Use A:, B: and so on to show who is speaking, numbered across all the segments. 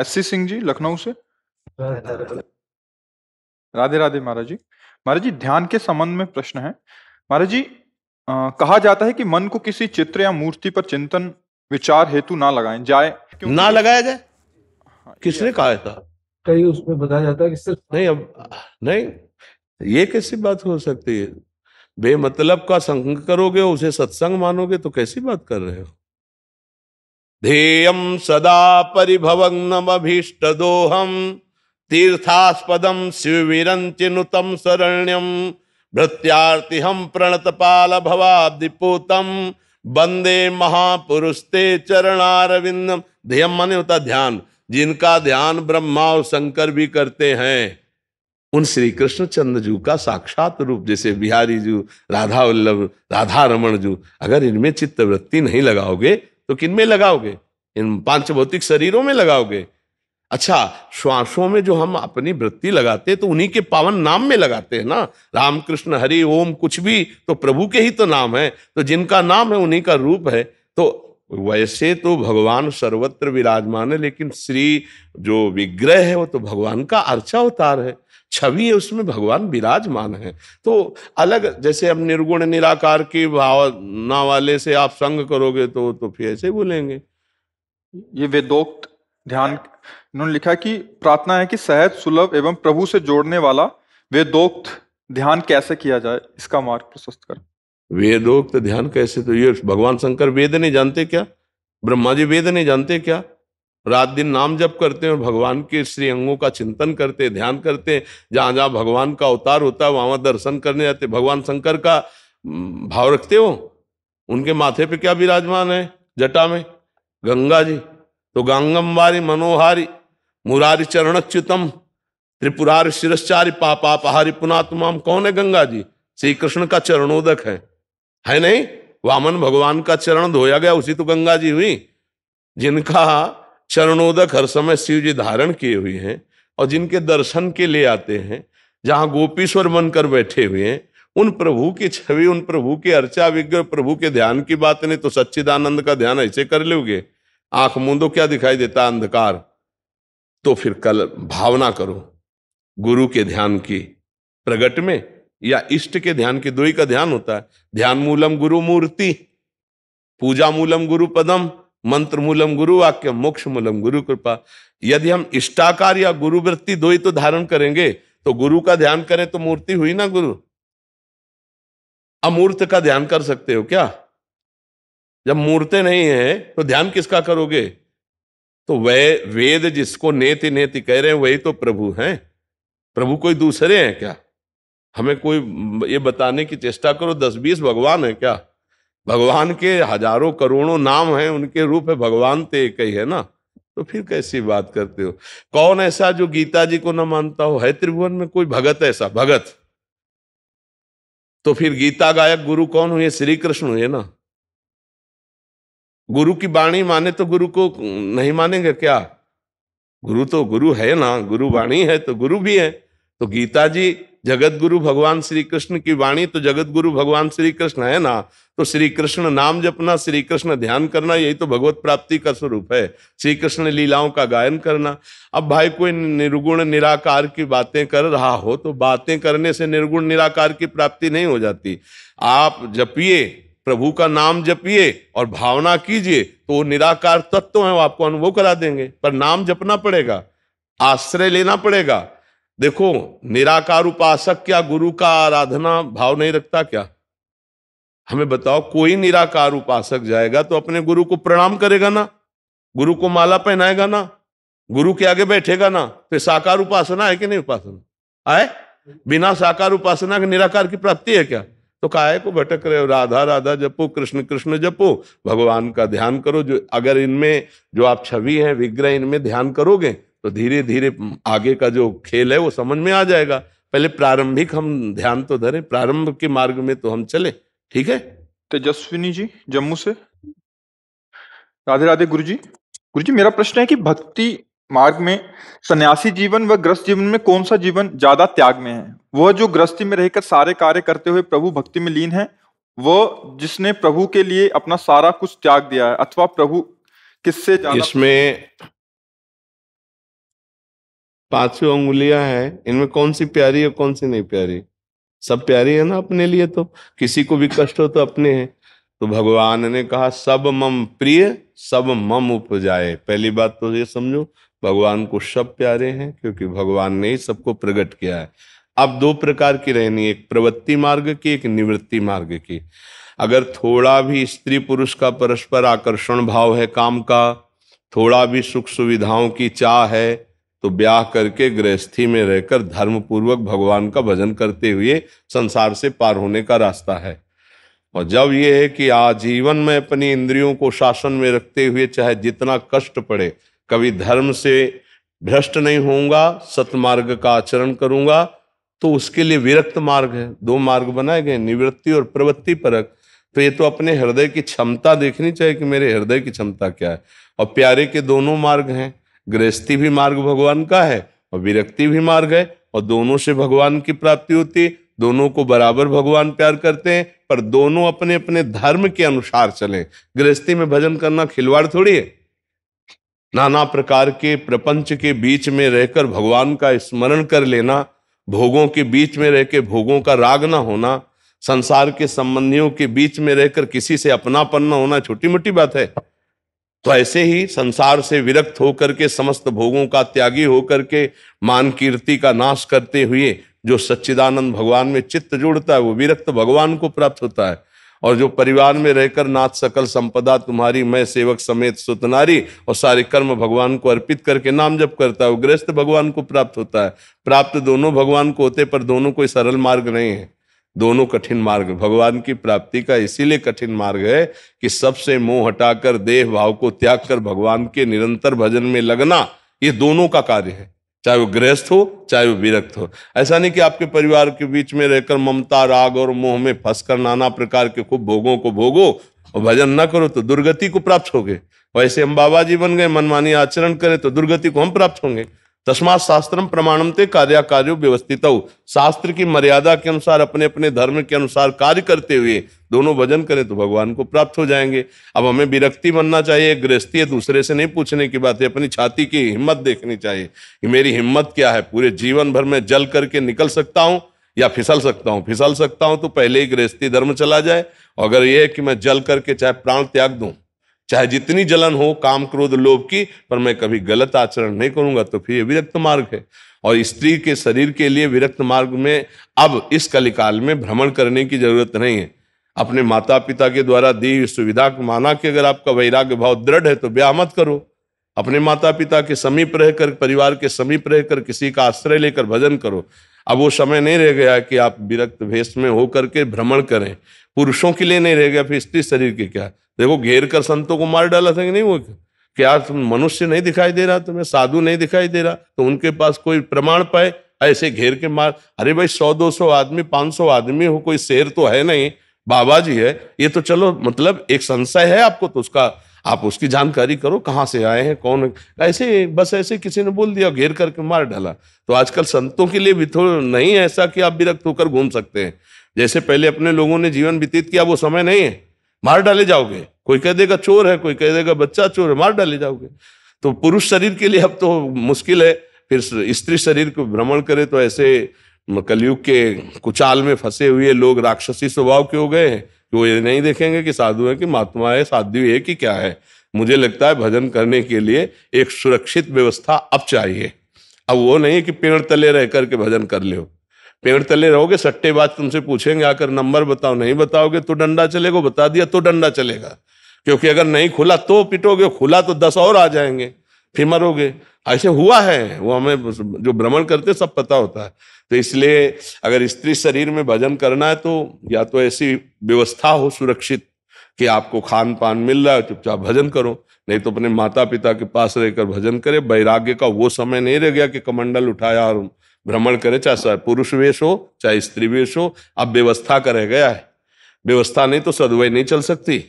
A: S C Singh ji Lucknow से राधे राधे महाराज जी महाराज जी ध्यान के संबंध में प्रश्न है महाराज जी आ, कहा जाता है कि मन को किसी चित्र या मूर्ति पर चिंतन विचार हेतु
B: ना लगाएं जाए क्यों ना लगाया जाए हाँ, किसने कहा था कई उसमें बताया जाता है कि सिर्फ नहीं अब नहीं ये कैसी बात हो सकती है बेमतलब का संग करोगे उसे सत्संग मानोगे तो कैसी बात कर रहे हो ध्येयम सदा परिभवनमभीष्टदोहम तीर्थास्पदम शिविरंचिनुतम शरण्यम भृत्यार्तिहम प्रणतपाल भवाब्दिपूतम बंदे महापुरुषते चरणारविंदम ध्येयम माने होता ध्यान जिनका ध्यान ब्रह्मा और शंकर भी करते हैं उन श्री कृष्ण चंद्र जू का साक्षात रूप जैसे बिहारी जू राधा वल्लभ राधा रमन जू अगर इनमें चित्तवृत्ति नहीं लगाओगे तो किन में लगाओगे इन पांच भौतिक शरीरों में लगाओगे अच्छा श्वासों में जो हम अपनी वृत्ति लगाते हैं तो उन्हीं के पावन नाम में लगाते हैं ना राम कृष्ण हरि ओम कुछ भी तो प्रभु के ही तो नाम है तो जिनका नाम है उन्हीं का रूप है तो वैसे तो भगवान सर्वत्र विराजमान है लेकिन श्री जो विग्रह है वो तो भगवान का अर्चा अवतार है छवि है उसमें भगवान विराजमान है तो अलग जैसे हम निर्गुण निराकार की भावना वाले से आप संग करोगे तो तो फिर ऐसे बोलेंगे ये वेदोक्त ध्यान उन्होंने लिखा कि प्रार्थना है कि सहज सुलभ
A: एवं प्रभु से जोड़ने वाला वेदोक्त ध्यान कैसे किया जाए इसका मार्ग प्रशस्त कर
B: वेदोक्त ध्यान कैसे तो ये भगवान शंकर वेद नहीं जानते क्या ब्रह्मा जी वेद नहीं जानते क्या रात दिन नाम जप करते हैं भगवान के श्री अंगों का चिंतन करते हैं ध्यान करते हैं जहाँ जहाँ भगवान का अवतार होता है वहाँ दर्शन करने जाते भगवान शंकर का भाव रखते हो उनके माथे पे क्या विराजमान है जटा में गंगा जी तो गंगम्बारी मनोहारी मुरारी चरणच्युतम त्रिपुरार शिरश्चारी पापापहारी पुनात्मा कौन है गंगा जी श्री कृष्ण का चरणोदक है है नहीं वामन भगवान का चरण धोया गया उसी तो गंगा जी हुई जिनका चरणोदक हर समय शिव जी धारण किए हुए हैं और जिनके दर्शन के लिए आते हैं जहाँ गोपीश्वर बनकर बैठे हुए हैं उन प्रभु की छवि उन प्रभु के अर्चा विग्रह प्रभु के ध्यान की बात नहीं तो सच्चिदानंद का ध्यान ऐसे कर लोगे आंख मूंदो क्या दिखाई देता अंधकार तो फिर कल भावना करो गुरु के ध्यान की प्रगट में या इष्ट के ध्यान की दो ही का ध्यान होता है ध्यान मूलम गुरु मूर्ति पूजा मूलम गुरु पदम मंत्र मूलम गुरु वाक्य मोक्ष मूलम गुरु कृपा यदि हम इष्टाकार या गुरु वृत्ति दो ही तो धारण करेंगे तो गुरु का ध्यान करें तो मूर्ति हुई ना गुरु अमूर्त का ध्यान कर सकते हो क्या जब मूर्तें नहीं है तो ध्यान किसका करोगे तो वह वेद जिसको नेति नेति कह रहे हैं वही तो प्रभु हैं प्रभु कोई दूसरे हैं क्या हमें कोई ये बताने की चेष्टा करो दस बीस भगवान है क्या भगवान के हजारों करोड़ों नाम हैं उनके रूप है भगवान तो एक ही है ना तो फिर कैसी बात करते हो कौन ऐसा जो गीता जी को ना मानता हो है त्रिभुवन में कोई भगत ऐसा भगत तो फिर गीता गायक गुरु कौन हुए श्री कृष्ण हुए ना गुरु की वाणी माने तो गुरु को नहीं मानेंगे क्या गुरु तो गुरु है ना गुरु वाणी है तो गुरु भी है तो गीता जी जगत गुरु भगवान श्री कृष्ण की वाणी तो जगत गुरु भगवान श्री कृष्ण है ना तो श्री कृष्ण नाम जपना श्री कृष्ण ध्यान करना यही तो भगवत प्राप्ति का स्वरूप है श्री कृष्ण लीलाओं का गायन करना अब भाई कोई निर्गुण निराकार की बातें कर रहा हो तो बातें करने से निर्गुण निराकार की प्राप्ति नहीं हो जाती आप जपिए प्रभु का नाम जपिए और भावना कीजिए तो वो निराकार तत्व है वो आपको अनुभव करा देंगे पर नाम जपना पड़ेगा आश्रय लेना पड़ेगा देखो निराकार उपासक क्या गुरु का आराधना भाव नहीं रखता क्या हमें बताओ कोई निराकार उपासक जाएगा तो अपने गुरु को प्रणाम करेगा ना गुरु को माला पहनाएगा ना गुरु के आगे बैठेगा ना फिर तो साकार उपासना है कि नहीं उपासना आए बिना साकार उपासना के निराकार की प्राप्ति है क्या तो काय को भटक रहे हो राधा राधा जपो कृष्ण कृष्ण जपो भगवान का ध्यान करो जो अगर इनमें जो आप छवि हैं विग्रह इनमें ध्यान करोगे तो धीरे धीरे आगे का जो खेल है वो समझ में आ जाएगा पहले प्रारंभिक हम ध्यान तो धरे प्रारंभ के मार्ग में तो हम चले ठीक है तेजस्विनी जी जम्मू से राधे राधे गुरु जी
A: गुरु जी मेरा प्रश्न है कि भक्ति मार्ग में सन्यासी जीवन व ग्रस्त जीवन में कौन सा जीवन ज्यादा त्याग में है वह जो ग्रस्ती में रहकर सारे कार्य करते हुए प्रभु भक्ति में लीन है वह जिसने प्रभु के लिए अपना सारा कुछ त्याग दिया है अथवा प्रभु किससे
B: इसमें पांचवी उंगलियां हैं इनमें कौन सी प्यारी है कौन सी नहीं प्यारी सब प्यारी है ना अपने लिए तो किसी को भी कष्ट हो तो अपने हैं तो भगवान ने कहा सब मम प्रिय सब मम उपजाए पहली बात तो ये समझो भगवान को सब प्यारे हैं क्योंकि भगवान ने ही सबको प्रकट किया है अब दो प्रकार की रहनी एक प्रवृत्ति मार्ग की एक निवृत्ति मार्ग की अगर थोड़ा भी स्त्री पुरुष का परस्पर आकर्षण भाव है काम का थोड़ा भी सुख सुविधाओं की चाह है तो ब्याह करके गृहस्थी में रहकर धर्मपूर्वक भगवान का भजन करते हुए संसार से पार होने का रास्ता है और जब ये है कि आजीवन में अपनी इंद्रियों को शासन में रखते हुए चाहे जितना कष्ट पड़े कभी धर्म से भ्रष्ट नहीं होऊंगा सतमार्ग का आचरण करूंगा तो उसके लिए विरक्त मार्ग है दो मार्ग बनाए गए निवृत्ति और प्रवृत्ति परक तो ये तो अपने हृदय की क्षमता देखनी चाहिए कि मेरे हृदय की क्षमता क्या है और प्यारे के दोनों मार्ग हैं गृहस्थी भी मार्ग भगवान का है और विरक्ति भी मार्ग है और दोनों से भगवान की प्राप्ति होती है दोनों को बराबर भगवान प्यार करते हैं पर दोनों अपने अपने धर्म के अनुसार चलें गृहस्थी में भजन करना खिलवाड़ थोड़ी है नाना प्रकार के प्रपंच के बीच में रहकर भगवान का स्मरण कर लेना भोगों के बीच में रह के भोगों का राग ना होना संसार के संबंधियों के बीच में रहकर किसी से अपनापन न होना छोटी मोटी बात है तो ऐसे ही संसार से विरक्त होकर के समस्त भोगों का त्यागी होकर के मान कीर्ति का नाश करते हुए जो सच्चिदानंद भगवान में चित्त जुड़ता है वो विरक्त भगवान को प्राप्त होता है और जो परिवार में रहकर नाथ सकल संपदा तुम्हारी मैं सेवक समेत सुतनारी और सारे कर्म भगवान को अर्पित करके नाम जप करता है वो गृहस्थ भगवान को प्राप्त होता है प्राप्त दोनों भगवान को होते पर दोनों कोई सरल मार्ग नहीं है दोनों कठिन मार्ग भगवान की प्राप्ति का इसीलिए कठिन मार्ग है कि सबसे मोह हटाकर देह भाव को त्याग कर भगवान के निरंतर भजन में लगना ये दोनों का कार्य है चाहे वो गृहस्थ हो चाहे वो विरक्त हो ऐसा नहीं कि आपके परिवार के बीच में रहकर ममता राग और मोह में फंस कर नाना प्रकार के खूब भोगों को भोगो और भजन न करो तो दुर्गति को प्राप्त होगे वैसे हम बाबा जी बन गए मनमानी आचरण करें तो दुर्गति को हम प्राप्त होंगे तस्मात शास्त्रम प्रमाणम ते कार्यो व्यवस्थित शास्त्र की मर्यादा के अनुसार अपने अपने धर्म के अनुसार कार्य करते हुए दोनों भजन करें तो भगवान को प्राप्त हो जाएंगे अब हमें विरक्ति बनना चाहिए गृहस्थी है दूसरे से नहीं पूछने की बात है अपनी छाती की हिम्मत देखनी चाहिए कि मेरी हिम्मत क्या है पूरे जीवन भर में जल करके निकल सकता हूँ या फिसल सकता हूँ फिसल सकता हूँ तो पहले ही गृहस्थी धर्म चला जाए अगर ये कि मैं जल करके चाहे प्राण त्याग दूँ चाहे जितनी जलन हो काम क्रोध लोभ की पर मैं कभी गलत आचरण नहीं करूंगा तो फिर ये विरक्त मार्ग है और स्त्री के शरीर के लिए विरक्त मार्ग में अब इस कलिकाल में भ्रमण करने की जरूरत नहीं है अपने माता पिता के द्वारा दी हुई सुविधा माना कि अगर आपका वैराग्य भाव दृढ़ है तो ब्याह मत करो अपने माता पिता के समीप रहकर परिवार के समीप रहकर किसी का आश्रय लेकर भजन करो अब वो समय नहीं रह गया कि आप विरक्त भेष में हो करके भ्रमण करें पुरुषों के लिए नहीं रह गया फिर स्त्री शरीर के क्या देखो घेर कर संतों को मार डाला था कि नहीं वो क्या तुम मनुष्य नहीं दिखाई दे रहा तुम्हें साधु नहीं दिखाई दे रहा तो उनके पास कोई प्रमाण पाए ऐसे घेर के मार अरे भाई सौ दो सौ आदमी पांच सौ आदमी हो कोई शेर तो है नहीं बाबा जी है ये तो चलो मतलब एक संशय है आपको तो उसका आप उसकी जानकारी करो कहाँ से आए हैं कौन ऐसे बस ऐसे किसी ने बोल दिया घेर करके मार डाला तो आजकल संतों के लिए भी थोड़ा तो नहीं ऐसा कि आप विरक्त होकर घूम सकते हैं जैसे पहले अपने लोगों ने जीवन व्यतीत किया वो समय नहीं है मार डाले जाओगे कोई कह देगा चोर है कोई कह देगा बच्चा चोर है मार डाले जाओगे तो पुरुष शरीर के लिए अब तो मुश्किल है फिर स्त्री शरीर को भ्रमण करे तो ऐसे कलयुग के कुचाल में फंसे हुए लोग राक्षसी स्वभाव के हो गए हैं कि वो ये नहीं देखेंगे कि साधु है कि महात्मा है साधु है कि क्या है मुझे लगता है भजन करने के लिए एक सुरक्षित व्यवस्था अब चाहिए अब वो नहीं कि पेड़ तले रह करके भजन कर लो पेड़ तले रहोगे सट्टेबाज तुमसे पूछेंगे आकर नंबर बताओ नहीं बताओगे तो डंडा चलेगा बता दिया तो डंडा चलेगा क्योंकि अगर नहीं खुला तो पिटोगे खुला तो दस और आ जाएंगे फिर मरोगे ऐसे हुआ है वो हमें जो भ्रमण करते सब पता होता है तो इसलिए अगर स्त्री शरीर में भजन करना है तो या तो ऐसी व्यवस्था हो सुरक्षित कि आपको खान पान मिल रहा है चुपचाप भजन करो नहीं तो अपने माता पिता के पास रहकर भजन करे वैराग्य का वो समय नहीं रह गया कि कमंडल उठाया और भ्रमण करे चाहे पुरुष वेश हो चाहे स्त्री वेश हो अब व्यवस्था का रह गया है व्यवस्था नहीं तो सदवय नहीं चल सकती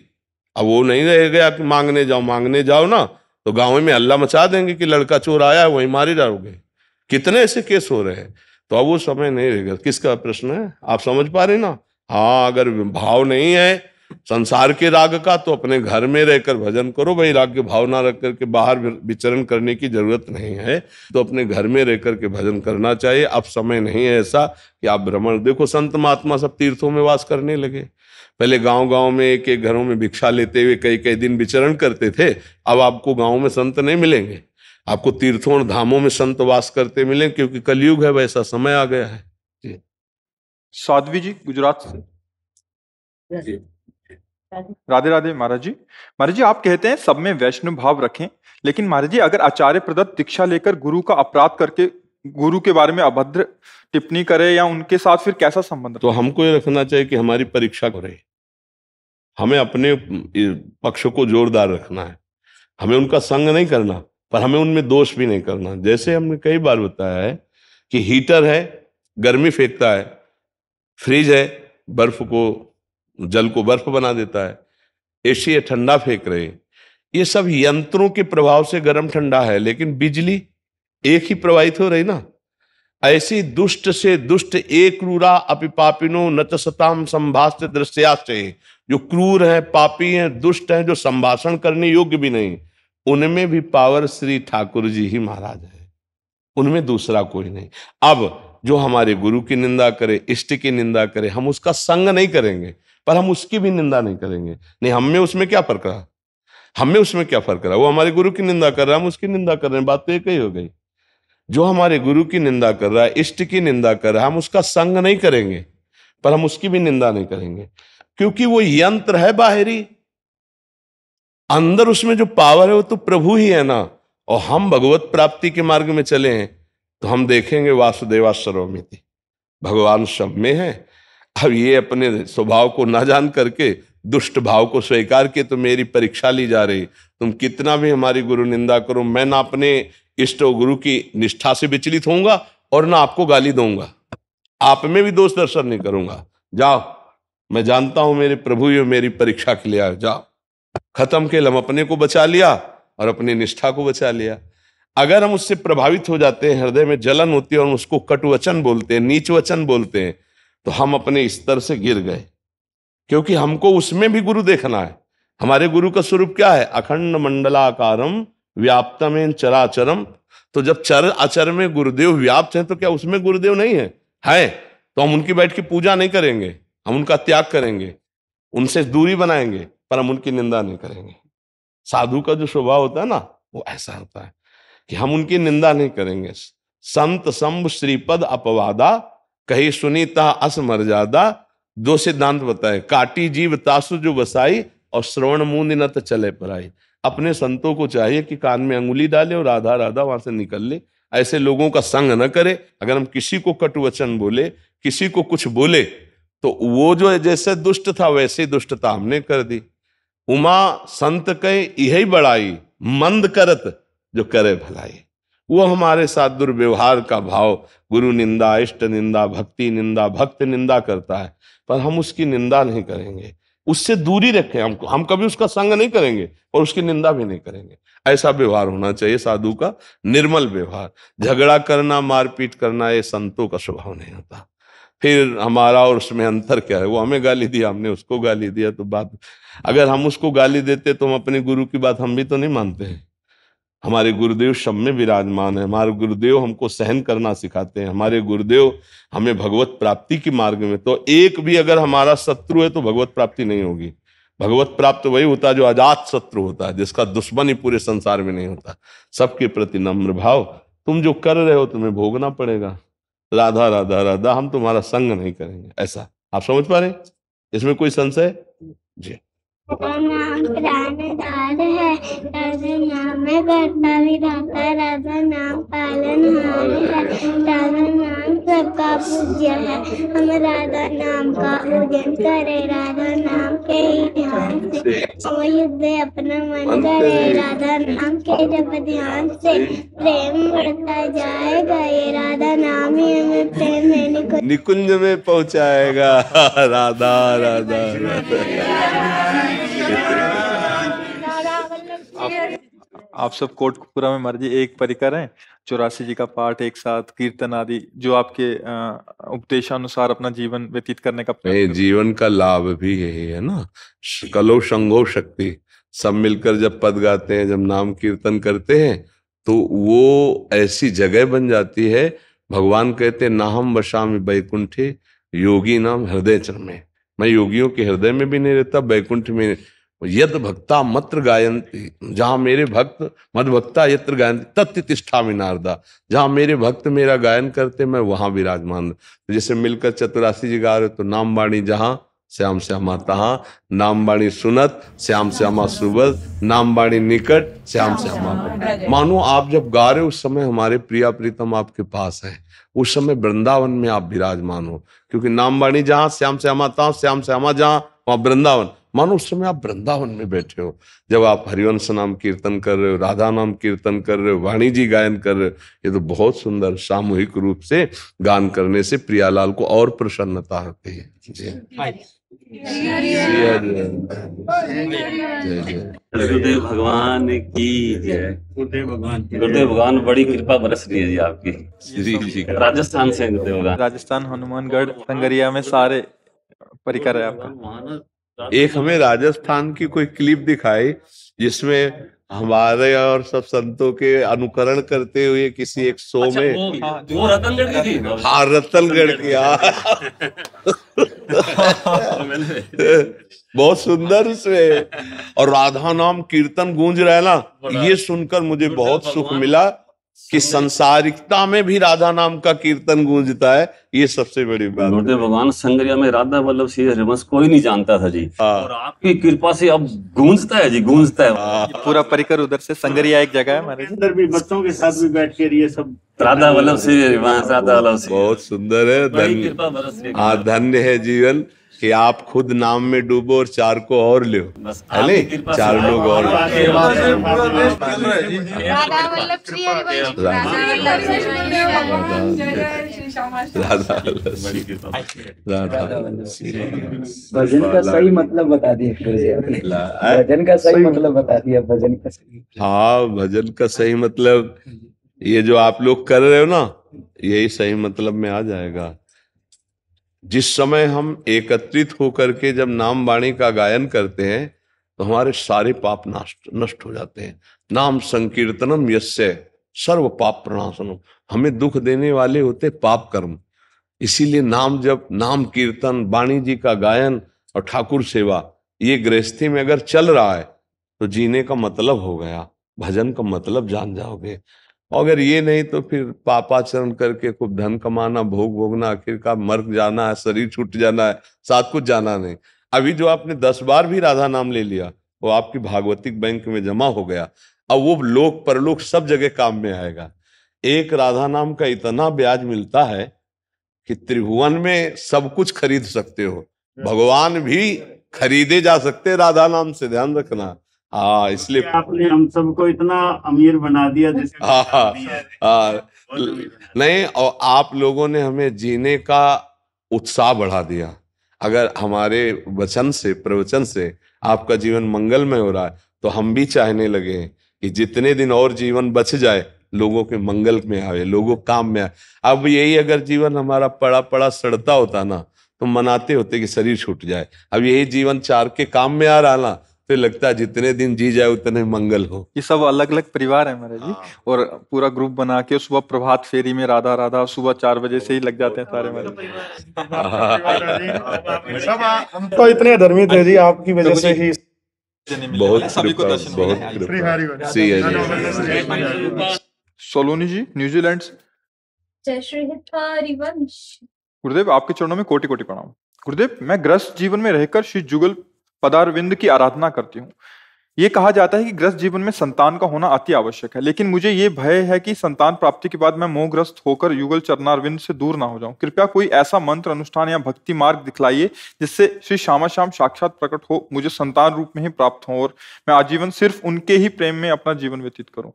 B: अब वो नहीं रह गया कि मांगने जाओ मांगने जाओ ना तो गाँव में अल्लाह मचा देंगे कि लड़का चोर आया है वहीं मारे जाओगे कितने ऐसे केस हो रहे हैं तो अब वो समय नहीं रहेगा किसका प्रश्न है आप समझ पा रहे ना हाँ अगर भाव नहीं है संसार के राग का तो अपने घर में रहकर भजन करो भाई राग के भावना रख करके बाहर विचरण करने की जरूरत नहीं है तो अपने घर में रह करके भजन करना चाहिए अब समय नहीं है ऐसा कि आप भ्रमण देखो संत महात्मा सब तीर्थों में वास करने लगे पहले गांव गांव में एक एक घरों में भिक्षा लेते हुए कई कई दिन विचरण करते थे अब आपको गांव में संत नहीं मिलेंगे आपको तीर्थों और धामों में संत वास करते मिलेंगे क्योंकि कलयुग है वैसा समय आ गया है जी साध्वी जी गुजरात
A: से राधे राधे महाराज जी महाराज जी आप कहते हैं सब में वैष्णव भाव रखें लेकिन महाराज जी अगर आचार्य प्रदत्त दीक्षा लेकर गुरु का अपराध करके गुरु के बारे में अभद्र
B: टिप्पणी करे या उनके साथ फिर कैसा संबंध तो हमको ये रखना चाहिए कि हमारी परीक्षा हो रही हमें अपने पक्ष को जोरदार रखना है हमें उनका संग नहीं करना पर हमें उनमें दोष भी नहीं करना जैसे हमने कई बार बताया है कि हीटर है गर्मी फेंकता है फ्रिज है बर्फ को जल को बर्फ बना देता है एसी है ठंडा फेंक रहे ये सब यंत्रों के प्रभाव से गर्म ठंडा है लेकिन बिजली एक ही प्रवाहित हो रही ना ऐसी दुष्ट से दुष्ट एक रूरा अपिपापिनो नचसताम संभाष्ट दृश्या जो क्रूर हैं पापी हैं दुष्ट हैं जो संभाषण करने योग्य भी नहीं उनमें भी पावर श्री ठाकुर जी ही महाराज है उनमें दूसरा कोई नहीं अब जो हमारे गुरु की निंदा करे इष्ट की निंदा करे हम उसका संग नहीं करेंगे पर हम उसकी भी निंदा नहीं करेंगे नहीं में उसमें क्या फर्क रहा हमें उसमें क्या फर्क रहा वो हमारे गुरु की निंदा कर रहा है हम उसकी निंदा कर रहे हैं बात तो एक ही हो गई जो हमारे गुरु की निंदा कर रहा है इष्ट की निंदा कर रहा है हम उसका संग नहीं करेंगे पर हम उसकी भी निंदा नहीं करेंगे क्योंकि वो यंत्र है बाहरी अंदर उसमें जो पावर है वो तो प्रभु ही है ना और हम भगवत प्राप्ति के मार्ग में चले हैं तो हम देखेंगे वासुदेवा सर्वमिति भगवान सब में है अब ये अपने स्वभाव को ना जान करके दुष्ट भाव को स्वीकार के तो मेरी परीक्षा ली जा रही तुम कितना भी हमारी गुरु निंदा करो मैं ना अपने इष्ट गुरु की निष्ठा से विचलित होऊंगा और ना आपको गाली दूंगा आप में भी दोष दर्शन नहीं करूंगा जाओ मैं जानता हूं मेरे प्रभु ये मेरी परीक्षा के लिए आयो जा खत्म के हम अपने को बचा लिया और अपनी निष्ठा को बचा लिया अगर हम उससे प्रभावित हो जाते हैं हृदय में जलन होती है और उसको कटुवचन बोलते हैं नीच वचन बोलते हैं तो हम अपने स्तर से गिर गए क्योंकि हमको उसमें भी गुरु देखना है हमारे गुरु का स्वरूप क्या है अखंड मंडलाकारम व्याप्तम एन चराचरम तो जब चर अचर में गुरुदेव व्याप्त हैं तो क्या उसमें गुरुदेव नहीं है है तो हम उनकी बैठ के पूजा नहीं करेंगे हम उनका त्याग करेंगे उनसे दूरी बनाएंगे पर हम उनकी निंदा नहीं करेंगे साधु का जो स्वभाव होता है ना वो ऐसा होता है कि हम उनकी निंदा नहीं करेंगे संत संभ श्रीपद अपवादा कही सुनीता अस मर्यादा दो सिद्धांत बताए काटी जीव तासु जो बसाई और श्रवण मूंद न तो चले पर आई अपने संतों को चाहिए कि कान में अंगुली डाले और आधा राधा वहां से निकल ले ऐसे लोगों का संग न करे अगर हम किसी को कटुवचन बोले किसी को कुछ बोले तो वो जो जैसे दुष्ट था वैसे ही दुष्टता हमने कर दी उमा संत कहे यही बड़ाई मंद करत जो करे भलाई वो हमारे साथ दुर्व्यवहार का भाव गुरु निंदा इष्ट निंदा भक्ति निंदा भक्त निंदा करता है पर हम उसकी निंदा नहीं करेंगे उससे दूरी रखें हमको हम कभी उसका संग नहीं करेंगे और उसकी निंदा भी नहीं करेंगे ऐसा व्यवहार होना चाहिए साधु का निर्मल व्यवहार झगड़ा करना मारपीट करना ये संतों का स्वभाव नहीं होता फिर हमारा और उसमें अंतर क्या है वो हमें गाली दिया हमने उसको गाली दिया तो बात अगर हम उसको गाली देते तो हम अपने गुरु की बात हम भी तो नहीं मानते हैं हमारे गुरुदेव सब में विराजमान है हमारे गुरुदेव हमको सहन करना सिखाते हैं हमारे गुरुदेव हमें भगवत प्राप्ति के मार्ग में तो एक भी अगर हमारा शत्रु है तो भगवत प्राप्ति नहीं होगी भगवत प्राप्त वही होता है जो आजाद शत्रु होता है जिसका दुश्मन ही पूरे संसार में नहीं होता सबके प्रति नम्र भाव तुम जो कर रहे हो तुम्हें भोगना पड़ेगा राधा राधा राधा हम तुम्हारा संग नहीं करेंगे ऐसा आप समझ पा रहे इसमें कोई संशय जी
A: नाम प्राणधार है राजा नाम में करता विधाता राजा नाम पालनहार है राजा नाम
B: सबका पूज्य है हम राधा नाम का पूजन करे राधा नाम के ही ध्यान से युद्ध अपना मन करे राधा नाम के जब ध्यान से प्रेम बढ़ता जाएगा ये राधा नाम ही
A: हमें प्रेम
B: निकुंज में पहुंचाएगा राधा राधा, राधा।
A: आप सब कोट कोटपुरा में मर्जी एक परिकर है चौरासी जी का पाठ एक साथ कीर्तन आदि जो आपके अ, उपदेशानुसार अपना जीवन व्यतीत करने का ए,
B: जीवन का लाभ भी यही है ना कलो संगो शक्ति सब मिलकर जब पद गाते हैं जब नाम कीर्तन करते हैं तो वो ऐसी जगह बन जाती है भगवान कहते हैं ना हम वशा में वैकुंठे योगी नाम हृदय चरमे मैं योगियों के हृदय में भी नहीं रहता बैकुंठ में नहीं। यद भक्ता मत्र गायंती जहाँ मेरे भक्त मदभक्ता यत्र गायंती तथ्य तिष्ठा विनारदा जहाँ मेरे भक्त मेरा गायन करते मैं वहां विराजमान तो जैसे मिलकर चतुराशी जी गा रहे तो नाम वाणी जहाँ श्याम श्यामा तहा नाम वाणी सुनत श्याम श्यामा सुबल नाम वाणी निकट श्याम श्यामा मानो आप जब गा रहे उस समय हमारे प्रिया प्रीतम आपके पास है उस समय वृंदावन में आप विराजमान हो क्योंकि नाम वाणी जहाँ श्याम श्यामा तहा श्याम श्यामा जहाँ वहाँ वृंदावन मानो उस समय आप वृंदावन में बैठे हो जब आप हरिवंश नाम कीर्तन कर रहे हो राधा नाम कीर्तन कर रहे हो वाणी जी गायन कर रहे हो ये तो बहुत सुंदर सामूहिक रूप से गान करने से प्रियालाल को और प्रसन्नता होती है गुरुदेव भगवान की जय
A: गुरुदेव भगवान
B: गुरुदेव भगवान बड़ी कृपा बरस रही है जी आपकी जी जी राजस्थान से गुरुदेव
A: राजस्थान हनुमानगढ़ संगरिया में सारे परिकर है आपका
B: एक हमें राजस्थान की कोई क्लिप दिखाई जिसमें हमारे और सब संतों के अनुकरण करते हुए किसी एक शो अच्छा, में वो, वो रतनगढ़ की थी हाँ रतनगढ़ की हाँ। बहुत सुंदर से और राधा नाम कीर्तन गूंज रहा ना ये सुनकर मुझे बहुत सुख मिला कि संसारिकता में भी राधा नाम का कीर्तन गूंजता है ये सबसे बड़ी बात गुरुदेव भगवान संगरिया में राधा वल्लभ सिंह हरिवंश कोई नहीं जानता था जी आ, हाँ। और आपकी कृपा से अब गूंजता है जी गूंजता है हाँ। पूरा परिकर उधर से संगरिया एक जगह है अंदर भी बच्चों के साथ भी बैठ के ये सब राधा वल्लभ हरिवंश राधा वल्लभ बहुत सुंदर है धन्य हाँ, धन्य है जीवन कि आप खुद नाम में डूबो और चार को और लो अले चार लोग और भजन का सही मतलब बता दिया भजन का सही मतलब बता दिया भजन का हाँ भजन का सही मतलब ये जो आप लोग कर रहे हो ना यही सही मतलब में आ जाएगा जिस समय हम एकत्रित होकर के जब नाम वाणी का गायन करते हैं तो हमारे सारे पाप नष्ट नष्ट हो जाते हैं नाम संकीर्तनम यस्य सर्व पाप प्रणाशनम हमें दुख देने वाले होते पाप कर्म इसीलिए नाम जब नाम कीर्तन वाणी जी का गायन और ठाकुर सेवा ये गृहस्थी में अगर चल रहा है तो जीने का मतलब हो गया भजन का मतलब जान जाओगे अगर ये नहीं तो फिर पापाचरण करके खूब धन कमाना भोग भोगना आखिर का मर्ग जाना है शरीर छूट जाना है साथ कुछ जाना नहीं अभी जो आपने दस बार भी राधा नाम ले लिया वो आपकी भागवतिक बैंक में जमा हो गया अब वो लोक परलोक सब जगह काम में आएगा एक राधा नाम का इतना ब्याज मिलता है कि त्रिभुवन में सब कुछ खरीद सकते हो हम्म। भगवान भी खरीदे जा सकते राधा नाम से ध्यान रखना हाँ तो इसलिए आपने हम सबको इतना अमीर बना दिया जैसे हाँ, हाँ हाँ नहीं और आप लोगों ने हमें जीने का उत्साह बढ़ा दिया अगर हमारे वचन से प्रवचन से आपका जीवन मंगल में हो रहा है तो हम भी चाहने लगे हैं कि जितने दिन और जीवन बच जाए लोगों के मंगल में आए लोगों काम में आए अब यही अगर जीवन हमारा पड़ा पड़ा सड़ता होता ना तो मनाते होते कि शरीर छूट जाए अब यही जीवन चार के काम में आ रहा ना फिर लगता जितने दिन जी जाए उतने मंगल हो ये सब अलग अलग
A: परिवार है मेरे जी हाँ। और पूरा ग्रुप बना के सुबह प्रभात फेरी में राधा राधा सुबह चार बजे से ही लग जाते हैं सारे मेरे हाँ। सब हम तो इतने धर्मी थे जी आपकी वजह से ही बहुत बहुत सोलोनी जी न्यूजीलैंड गुरुदेव आपके चरणों में कोटि कोटि प्रणाम गुरुदेव मैं ग्रस्त जीवन में रहकर श्री जुगल पदारविंद की आराधना करती हूँ ये कहा जाता है कि ग्रस्त जीवन में संतान का होना अति आवश्यक है लेकिन मुझे ये भय है कि संतान प्राप्ति के बाद मैं मोहग्रस्त होकर युगल चरणारविंद से दूर ना हो जाऊं कृपया कोई ऐसा मंत्र अनुष्ठान या भक्ति मार्ग दिखलाइए जिससे श्री श्यामा श्याम साक्षात प्रकट हो मुझे संतान रूप में ही प्राप्त हो और मैं आजीवन सिर्फ उनके ही प्रेम में अपना जीवन व्यतीत करूं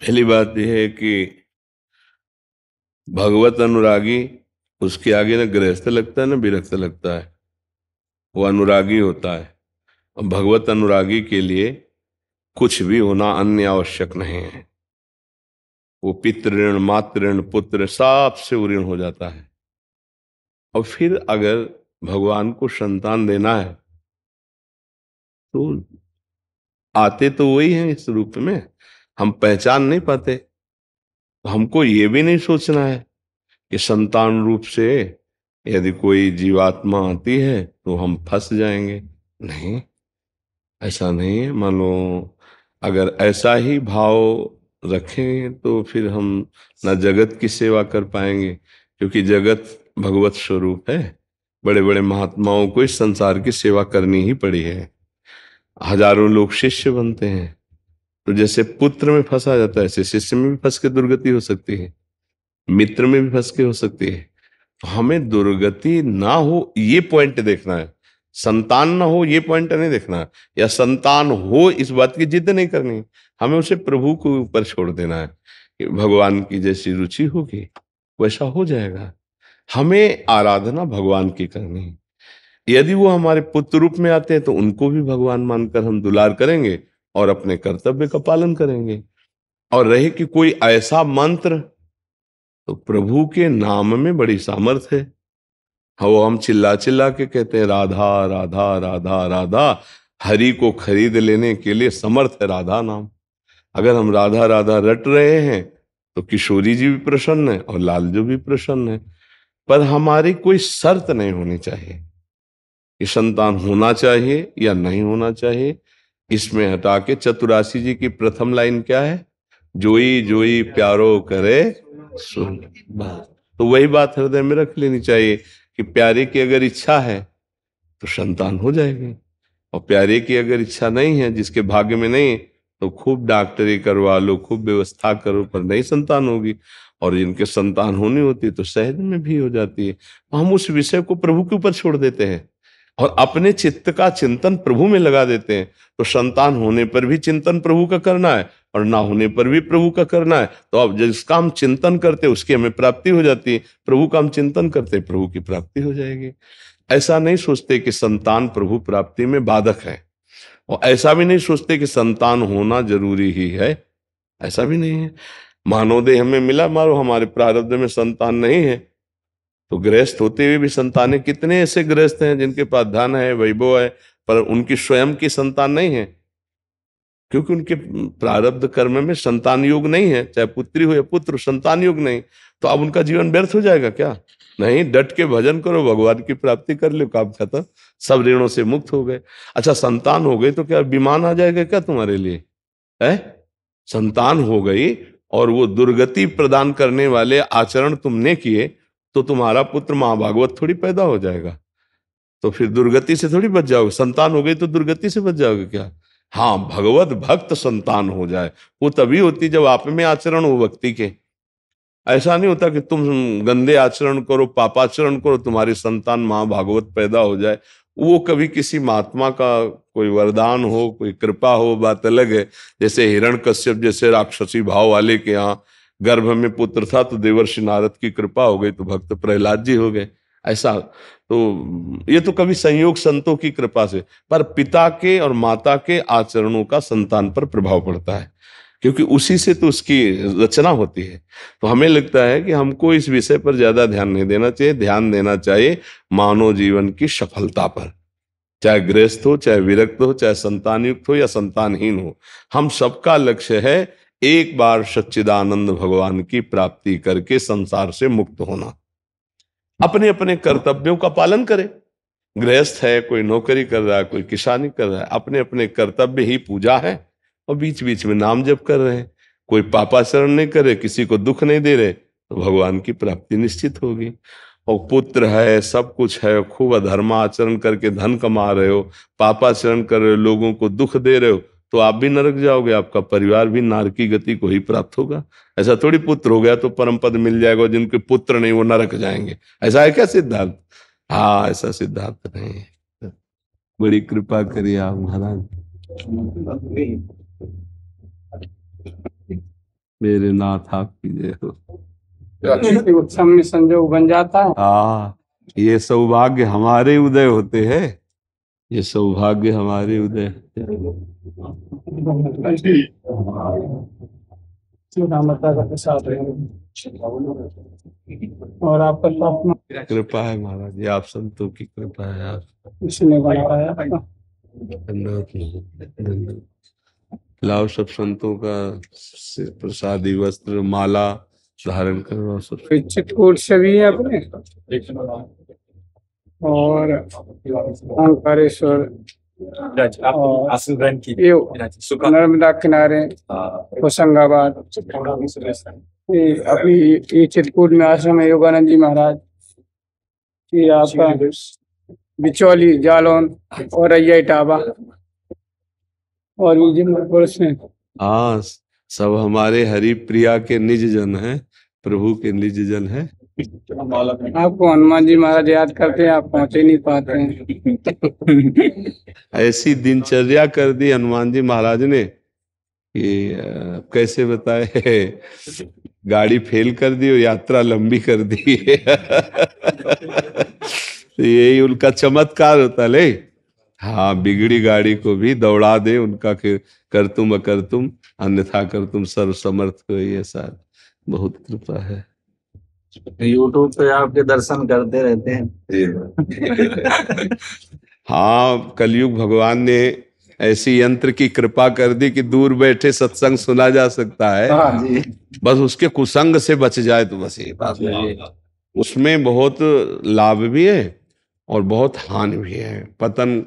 B: पहली बात यह है कि भगवत अनुरागी उसके आगे ना गृहस्थ लगता है ना विरक्त लगता है वो अनुरागी होता है भगवत अनुरागी के लिए कुछ भी होना अन्य आवश्यक नहीं है वो पितृण मातृण पुत्र साफ से उऋण हो जाता है और फिर अगर भगवान को संतान देना है तो आते तो वही हैं इस रूप में हम पहचान नहीं पाते तो हमको ये भी नहीं सोचना है कि संतान रूप से यदि कोई जीवात्मा आती है तो हम फंस जाएंगे नहीं ऐसा नहीं है मान लो अगर ऐसा ही भाव रखें तो फिर हम ना जगत की सेवा कर पाएंगे क्योंकि जगत भगवत स्वरूप है बड़े बड़े महात्माओं को इस संसार की सेवा करनी ही पड़ी है हजारों लोग शिष्य बनते हैं तो जैसे पुत्र में फंसा जाता है ऐसे शिष्य में भी फंस के दुर्गति हो सकती है मित्र में भी फंस के हो सकती है तो हमें दुर्गति ना हो ये पॉइंट देखना है संतान ना हो ये पॉइंट नहीं देखना या संतान हो इस बात की जिद नहीं करनी हमें उसे प्रभु के ऊपर छोड़ देना है कि भगवान की जैसी रुचि होगी वैसा हो जाएगा हमें आराधना भगवान की करनी है यदि वो हमारे पुत्र रूप में आते हैं तो उनको भी भगवान मानकर हम दुलार करेंगे और अपने कर्तव्य का पालन करेंगे और रहे कि कोई ऐसा मंत्र तो प्रभु के नाम में बड़ी सामर्थ है हाँ, वो हम चिल्ला चिल्ला के कहते हैं राधा राधा राधा राधा हरि को खरीद लेने के लिए समर्थ है राधा नाम अगर हम राधा राधा रट रहे हैं तो किशोरी जी भी प्रसन्न है और लालजू भी प्रसन्न है पर हमारी कोई शर्त नहीं होनी चाहिए कि संतान होना चाहिए या नहीं होना चाहिए इसमें हटा के चतुराशी जी की प्रथम लाइन क्या है जोई जोई प्यारो करे तो वही बात हृदय में रख लेनी चाहिए कि प्यारे की अगर इच्छा है तो संतान हो जाएगी और प्यारे की अगर इच्छा नहीं है जिसके भाग्य में नहीं तो खूब डॉक्टरी करवा लो खूब व्यवस्था करो पर नहीं संतान होगी और जिनके संतान होनी होती है तो सहज में भी हो जाती है तो हम उस विषय को प्रभु के ऊपर छोड़ देते हैं और अपने चित्त का चिंतन प्रभु में लगा देते हैं तो संतान होने पर भी चिंतन प्रभु का करना है और ना होने पर भी प्रभु का करना है तो अब जिसका हम चिंतन करते उसकी हमें प्राप्ति हो जाती है प्रभु का हम चिंतन करते प्रभु की प्राप्ति हो जाएगी ऐसा नहीं सोचते कि संतान प्रभु प्राप्ति में बाधक है और ऐसा भी नहीं सोचते कि संतान होना जरूरी ही है ऐसा भी नहीं है मानव देह हमें मिला मारो हमारे प्रारब्ध में संतान नहीं है तो गृहस्थ होते हुए भी संतानें कितने ऐसे गृहस्थ हैं जिनके पास धन है वैभव है पर उनकी स्वयं की संतान नहीं है क्योंकि उनके प्रारब्ध कर्म में संतान योग नहीं है चाहे पुत्री हो या पुत्र संतान योग नहीं तो अब उनका जीवन व्यर्थ हो जाएगा क्या नहीं डट के भजन करो भगवान की प्राप्ति कर लो काम खत्म सब ऋणों से मुक्त हो गए अच्छा संतान हो गई तो क्या विमान आ जाएगा क्या तुम्हारे लिए है संतान हो गई और वो दुर्गति प्रदान करने वाले आचरण तुमने किए तो तुम्हारा पुत्र माँ भागवत थोड़ी पैदा हो जाएगा तो फिर दुर्गति से थोड़ी बच जाओगे संतान हो गई तो दुर्गति से बच जाओगे क्या हाँ भगवत भक्त संतान हो जाए वो तभी होती जब आप में आचरण हो भक्ति के ऐसा नहीं होता कि तुम गंदे आचरण करो पापाचरण करो तुम्हारी संतान माँ भागवत पैदा हो जाए वो कभी किसी महात्मा का कोई वरदान हो कोई कृपा हो बात अलग है जैसे हिरण कश्यप जैसे राक्षसी भाव वाले के यहाँ गर्भ में पुत्र था तो देवर्षि नारद की कृपा हो गई तो भक्त प्रहलाद जी हो गए ऐसा तो ये तो कभी संयोग संतों की कृपा से पर पिता के और माता के आचरणों का संतान पर प्रभाव पड़ता है क्योंकि उसी से तो उसकी रचना होती है तो हमें लगता है कि हमको इस विषय पर ज्यादा ध्यान नहीं देना चाहिए ध्यान देना चाहिए मानव जीवन की सफलता पर चाहे गृहस्थ हो चाहे विरक्त हो चाहे संतान युक्त हो या संतानहीन हो हम सबका लक्ष्य है एक बार सच्चिदानंद भगवान की प्राप्ति करके संसार से मुक्त होना अपने अपने कर्तव्यों का पालन करें गृहस्थ है कोई नौकरी कर रहा है कोई किसानी कर रहा है अपने अपने कर्तव्य ही पूजा है और बीच बीच में नाम जप कर रहे हैं कोई पापाचरण नहीं करे किसी को दुख नहीं दे रहे तो भगवान की प्राप्ति निश्चित होगी और पुत्र है सब कुछ है खूब धर्माचरण करके धन कमा रहे हो पापाचरण कर रहे हो लोगों को दुख दे रहे हो तो आप भी नरक जाओगे आपका परिवार भी नारकी गति को ही प्राप्त होगा ऐसा थोड़ी पुत्र हो गया तो परम पद मिल जाएगा जिनके पुत्र नहीं वो नरक जाएंगे ऐसा है क्या सिद्धांत हाँ ऐसा सिद्धांत नहीं है बड़ी कृपा करिए आप महाराज मेरे नाथ आपकी जय
A: हो में
B: संजोग बन जाता है हाँ ये सौभाग्य हमारे उदय होते हैं ये सौभाग्य हमारे उदय
A: और आपका
B: तो कृपा है महाराज जी आप संतों की कृपा है आप धन्यवाद लाओ सब संतों का प्रसादी वस्त्र माला धारण करो सब चिटकोट से भी है
A: अपने और ओंकारेश्वर नर्मदा किनारे हाँ। होशंगाबाद अभी ये चित्रकूट में आश्रम है योगानंद जी महाराज ये आपका बिचौली जालौन और अय्या टाबा
B: और पुरुष से हाँ सब हमारे हरि प्रिया के निज जन है प्रभु के निज जन है
A: आपको हनुमान जी महाराज याद करते हैं आप ही नहीं पाते हैं
B: ऐसी दिनचर्या कर दी हनुमान जी महाराज ने कि कैसे बताए गाड़ी फेल कर दी और यात्रा लंबी कर दी तो यही उनका चमत्कार होता ले हाँ बिगड़ी गाड़ी को भी दौड़ा दे उनका कर तुम अकर तुम अन्यथा कर तुम सर्व समर्थ हो ये साथ बहुत कृपा है यूट्यूब पे आपके दर्शन करते रहते हैं हाँ कलयुग भगवान ने ऐसी यंत्र की कृपा कर दी कि दूर बैठे सत्संग सुना जा सकता है हाँ जी। बस उसके कुसंग से बच जाए तो बस ये बात उसमें बहुत लाभ भी है और बहुत हानि भी है पतन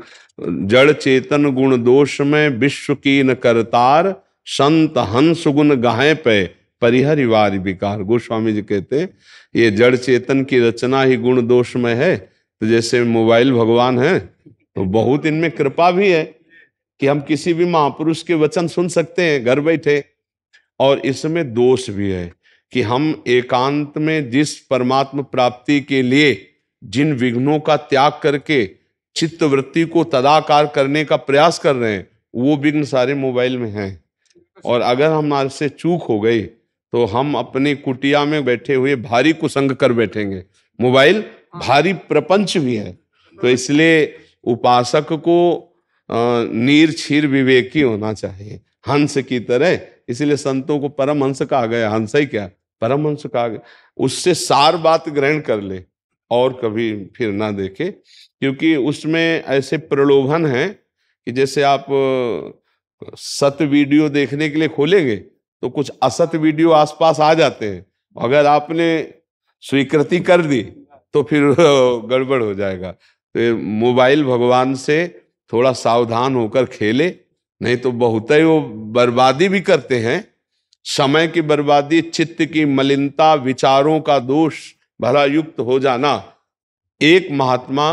B: जड़ चेतन गुण दोष में विश्व की न करतार संत हंस गुण गाहे पे परिहरिवार विकार गोस्वामी जी कहते हैं ये जड़ चेतन की रचना ही गुण दोष में है तो जैसे मोबाइल भगवान है तो बहुत इनमें कृपा भी है कि हम किसी भी महापुरुष के वचन सुन सकते हैं घर बैठे और इसमें दोष भी है कि हम एकांत में जिस परमात्म प्राप्ति के लिए जिन विघ्नों का त्याग करके चित्त वृत्ति को तदाकार करने का प्रयास कर रहे हैं वो विघ्न सारे मोबाइल में हैं और अगर हमारे से चूक हो गई तो हम अपनी कुटिया में बैठे हुए भारी कुसंग कर बैठेंगे मोबाइल हाँ। भारी प्रपंच भी है तो इसलिए उपासक को नीर छीर विवेकी होना चाहिए हंस की तरह इसलिए संतों को परम हंस कहा गया हंस ही क्या परम हंस कहा गया उससे सार बात ग्रहण कर ले और कभी फिर ना देखे क्योंकि उसमें ऐसे प्रलोभन है कि जैसे आप सत वीडियो देखने के लिए खोलेंगे तो कुछ असत वीडियो आसपास आ जाते हैं अगर आपने स्वीकृति कर दी तो फिर गड़बड़ हो जाएगा तो मोबाइल भगवान से थोड़ा सावधान होकर खेले नहीं तो बहुत ही वो बर्बादी भी करते हैं समय की बर्बादी चित्त की मलिनता विचारों का दोष भरा युक्त हो जाना एक महात्मा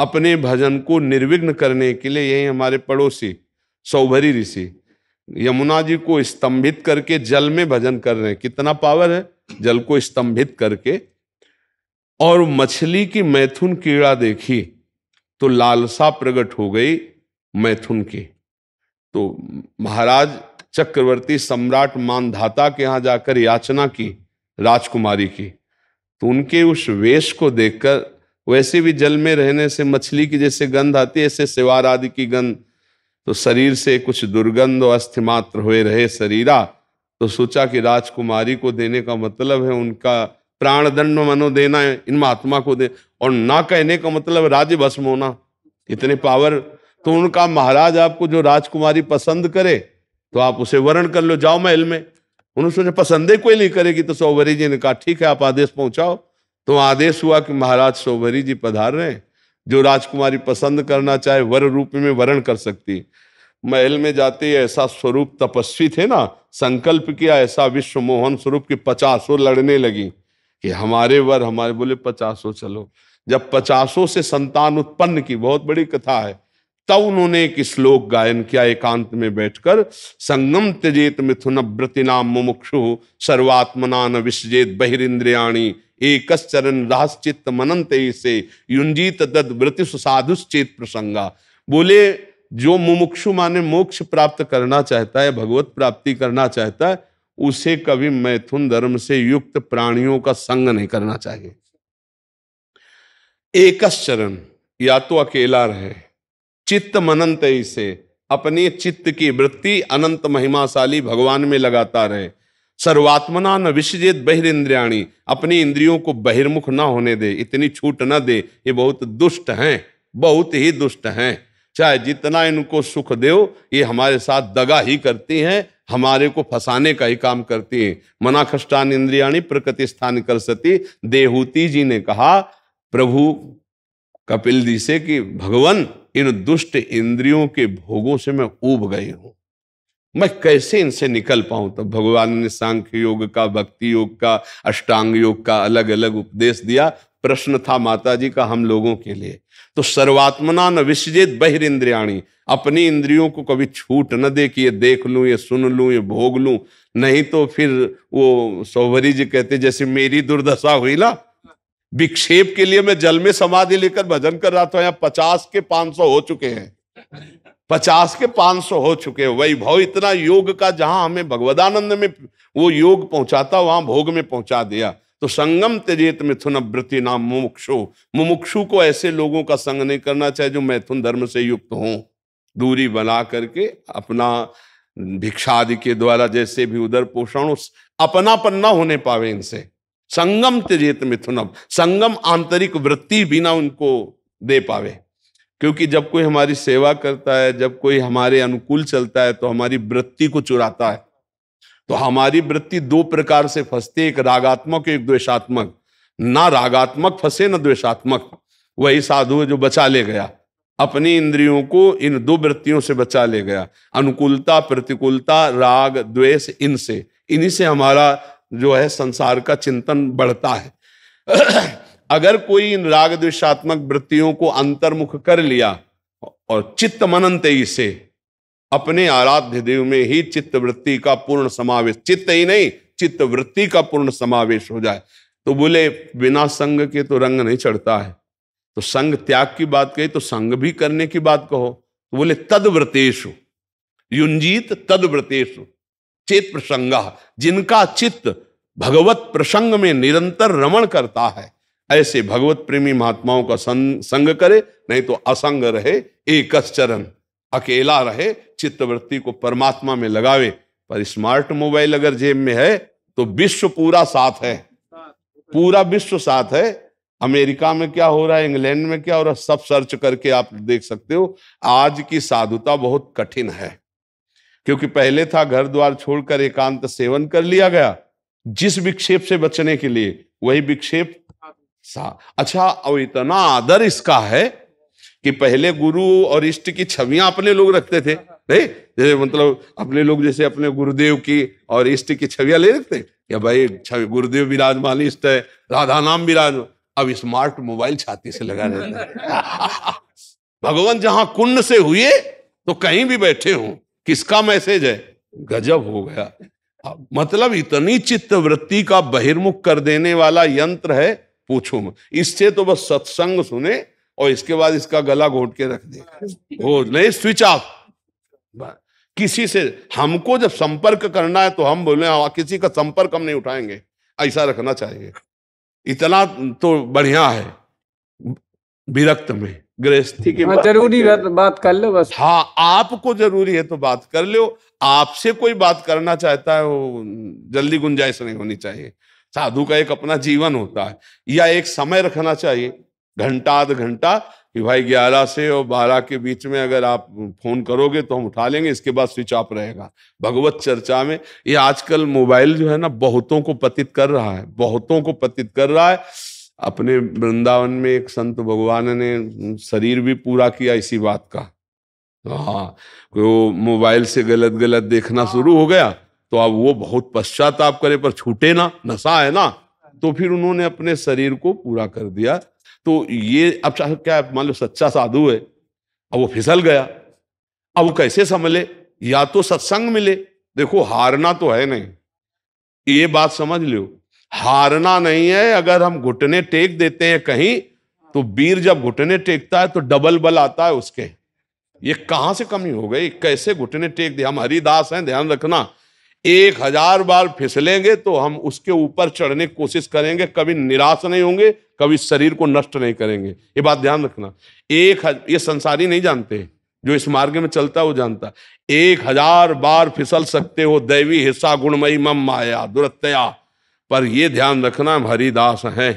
B: अपने भजन को निर्विघ्न करने के लिए यही हमारे पड़ोसी सौभरी ऋषि यमुना जी को स्तंभित करके जल में भजन कर रहे हैं कितना पावर है जल को स्तंभित करके और मछली की मैथुन कीड़ा देखी तो लालसा प्रकट हो गई मैथुन की तो महाराज चक्रवर्ती सम्राट मानधाता के यहाँ जाकर याचना की राजकुमारी की तो उनके उस वेश को देखकर वैसे भी जल में रहने से मछली की जैसे गंध आती है ऐसे सेवार आदि की गंध तो शरीर से कुछ दुर्गंध और अस्थिमात्र हुए रहे शरीरा तो सोचा कि राजकुमारी को देने का मतलब है उनका प्राण दंड मनो देना है इन महात्मा को दे और ना कहने का मतलब राज्य भस्म होना इतने पावर तो उनका महाराज आपको जो राजकुमारी पसंद करे तो आप उसे वर्ण कर लो जाओ महल में उन्होंने सोचा पसंद ही कोई नहीं करेगी तो सौभरी जी ने कहा ठीक है आप आदेश पहुंचाओ तो आदेश हुआ कि महाराज सौभरी जी पधार रहे हैं जो राजकुमारी पसंद करना चाहे वर रूप में वर्ण कर सकती महल में जाते ऐसा स्वरूप तपस्वी थे ना संकल्प किया ऐसा विश्व मोहन स्वरूप की पचासों लड़ने लगी कि हमारे वर हमारे बोले पचासों चलो जब पचासों से संतान उत्पन्न की बहुत बड़ी कथा है तब उन्होंने एक श्लोक गायन किया एकांत में बैठकर संगम त्यजेत मिथुन व्रतिनाम मुमुक्षु सर्वात्म नान विसजेत बहिरिंद्रियाणी एक चरण रहस्चित मनंत से युंजीत दत्त व्रति सुसाधुश्चेत प्रसंगा बोले जो मुमुक्षु माने मोक्ष प्राप्त करना चाहता है भगवत प्राप्ति करना चाहता है उसे कभी मैथुन धर्म से युक्त प्राणियों का संग नहीं करना चाहिए एकश्चरण चरण या तो अकेला रहे चित्त मनंत इसे अपने चित्त की वृत्ति अनंत महिमाशाली भगवान में लगाता रहे सर्वात्मना न विषजेत इंद्रियाणी अपनी इंद्रियों को बहिर्मुख ना होने दे इतनी छूट ना दे ये बहुत दुष्ट हैं बहुत ही दुष्ट हैं चाहे जितना इनको सुख दो ये हमारे साथ दगा ही करती हैं हमारे को फंसाने का ही काम करती हैं मनाखष्टान इंद्रियाणी प्रकृति स्थान कर सती देहूती जी ने कहा प्रभु कपिल जी से कि भगवान इन दुष्ट इंद्रियों के भोगों से मैं ऊब गए हूं मैं कैसे इनसे निकल पाऊं तो भगवान ने सांख्य योग का भक्ति योग का अष्टांग योग का अलग अलग उपदेश दिया प्रश्न था माता जी का हम लोगों के लिए तो सर्वात्मना न बहिर इंद्रियाणी अपनी इंद्रियों को कभी छूट न दे कि ये देख लूं ये सुन लूं ये भोग लूं नहीं तो फिर वो सौभरी जी कहते जैसे मेरी दुर्दशा हुई ना विक्षेप के लिए मैं जल में समाधि लेकर भजन कर रहा था यहाँ पचास के पांच सौ हो चुके हैं पचास के पांच सौ हो चुके हैं वैभव इतना योग का जहां हमें भगवदानंद में वो योग पहुंचाता वहां भोग में पहुंचा दिया तो संगम तेजेत मिथुन अवृत्ति नाम मुमुक्षु मुमुक्षु को ऐसे लोगों का संग नहीं करना चाहिए जो मैथुन धर्म से युक्त हों दूरी बना करके अपना भिक्षादि के द्वारा जैसे भी उधर पोषण अपनापन्ना होने पावे इनसे संगम त्यजेत मिथुनम संगम आंतरिक वृत्ति बिना उनको दे पावे क्योंकि जब कोई हमारी सेवा करता है जब कोई हमारे अनुकूल चलता है तो हमारी वृत्ति को चुराता है तो हमारी वृत्ति दो प्रकार से फंसती है एक रागात्मक एक द्वेषात्मक ना रागात्मक फंसे ना द्वेषात्मक वही साधु है जो बचा ले गया अपनी इंद्रियों को इन दो वृत्तियों से बचा ले गया अनुकूलता प्रतिकूलता राग द्वेष इनसे इन्हीं से हमारा जो है संसार का चिंतन बढ़ता है अगर कोई इन राग द्वेषात्मक वृत्तियों को अंतर्मुख कर लिया और चित्त मननते से अपने आराध्य देव में ही चित्त वृत्ति का पूर्ण समावेश चित्त ही नहीं चित्त वृत्ति का पूर्ण समावेश हो जाए तो बोले बिना संग के तो रंग नहीं चढ़ता है तो संग त्याग की बात कही तो संग भी करने की बात कहो तो बोले तद व्रतेशु युंजीत तद व्रतेशु चेत प्रसंग जिनका चित्त भगवत प्रसंग में निरंतर रमण करता है ऐसे भगवत प्रेमी महात्माओं का संग, संग करे नहीं तो असंग रहे एक चरण अकेला रहे चित्तवृत्ति को परमात्मा में लगावे पर स्मार्ट मोबाइल अगर जेब में है तो विश्व पूरा साथ है पूरा विश्व साथ है अमेरिका में क्या हो रहा है इंग्लैंड में क्या हो रहा है सब सर्च करके आप देख सकते हो आज की साधुता बहुत कठिन है क्योंकि पहले था घर द्वार छोड़कर एकांत सेवन कर लिया गया जिस विक्षेप से बचने के लिए वही विक्षेप सा अच्छा और इतना आदर इसका है कि पहले गुरु और इष्ट की छवियां अपने लोग रखते थे नहीं मतलब अपने लोग जैसे अपने गुरुदेव की और इष्ट की छवियां ले रखते या भाई गुरुदेव विराजमान इष्ट है राधा नाम विराज अब स्मार्ट मोबाइल छाती से लगा रहता है भगवान जहां कुंड से हुए तो कहीं भी बैठे हों किसका मैसेज है गजब हो गया मतलब इतनी चित्त वृत्ति का बहिर्मुख कर देने वाला यंत्र है पूछो मैं इससे तो बस सत्संग सुने और इसके बाद इसका गला घोट के रख दे वो नहीं स्विच ऑफ किसी से हमको जब संपर्क करना है तो हम बोले हाँ, किसी का संपर्क हम नहीं उठाएंगे ऐसा रखना चाहिए इतना तो बढ़िया है विरक्त में गृहस्थी की हाँ, जरूरी बात, बात कर लो बस हाँ आपको जरूरी है तो बात कर लो आपसे कोई बात करना चाहता है वो जल्दी गुंजाइश नहीं होनी चाहिए साधु का एक अपना जीवन होता है या एक समय रखना चाहिए घंटा आध घंटा कि भाई ग्यारह से और बारह के बीच में अगर आप फोन करोगे तो हम उठा लेंगे इसके बाद स्विच ऑफ रहेगा भगवत चर्चा में ये आजकल मोबाइल जो है ना बहुतों को पतित कर रहा है बहुतों को पतित कर रहा है अपने वृंदावन में एक संत भगवान ने शरीर भी पूरा किया इसी बात का हाँ वो मोबाइल से गलत गलत देखना हाँ। शुरू हो गया तो अब वो बहुत पश्चाताप करे पर छूटे ना नशा है ना तो फिर उन्होंने अपने शरीर को पूरा कर दिया तो ये अब क्या मान लो सच्चा साधु है अब वो फिसल गया अब वो कैसे संभले या तो सत्संग मिले देखो हारना तो है नहीं ये बात समझ लो हारना नहीं है अगर हम घुटने टेक देते हैं कहीं तो वीर जब घुटने टेकता है तो डबल बल आता है उसके ये कहां से कमी हो गई कैसे घुटने टेक दिया हम हरिदास हैं ध्यान रखना एक हजार बार फिसलेंगे तो हम उसके ऊपर चढ़ने की कोशिश करेंगे कभी निराश नहीं होंगे कभी शरीर को नष्ट नहीं करेंगे ये बात ध्यान रखना एक ये संसारी नहीं जानते जो इस मार्ग में चलता है वो जानता एक हजार बार फिसल सकते हो दैवी हिस्सा गुणमयी मम माया दुरतया पर यह ध्यान रखना हम हरिदास हैं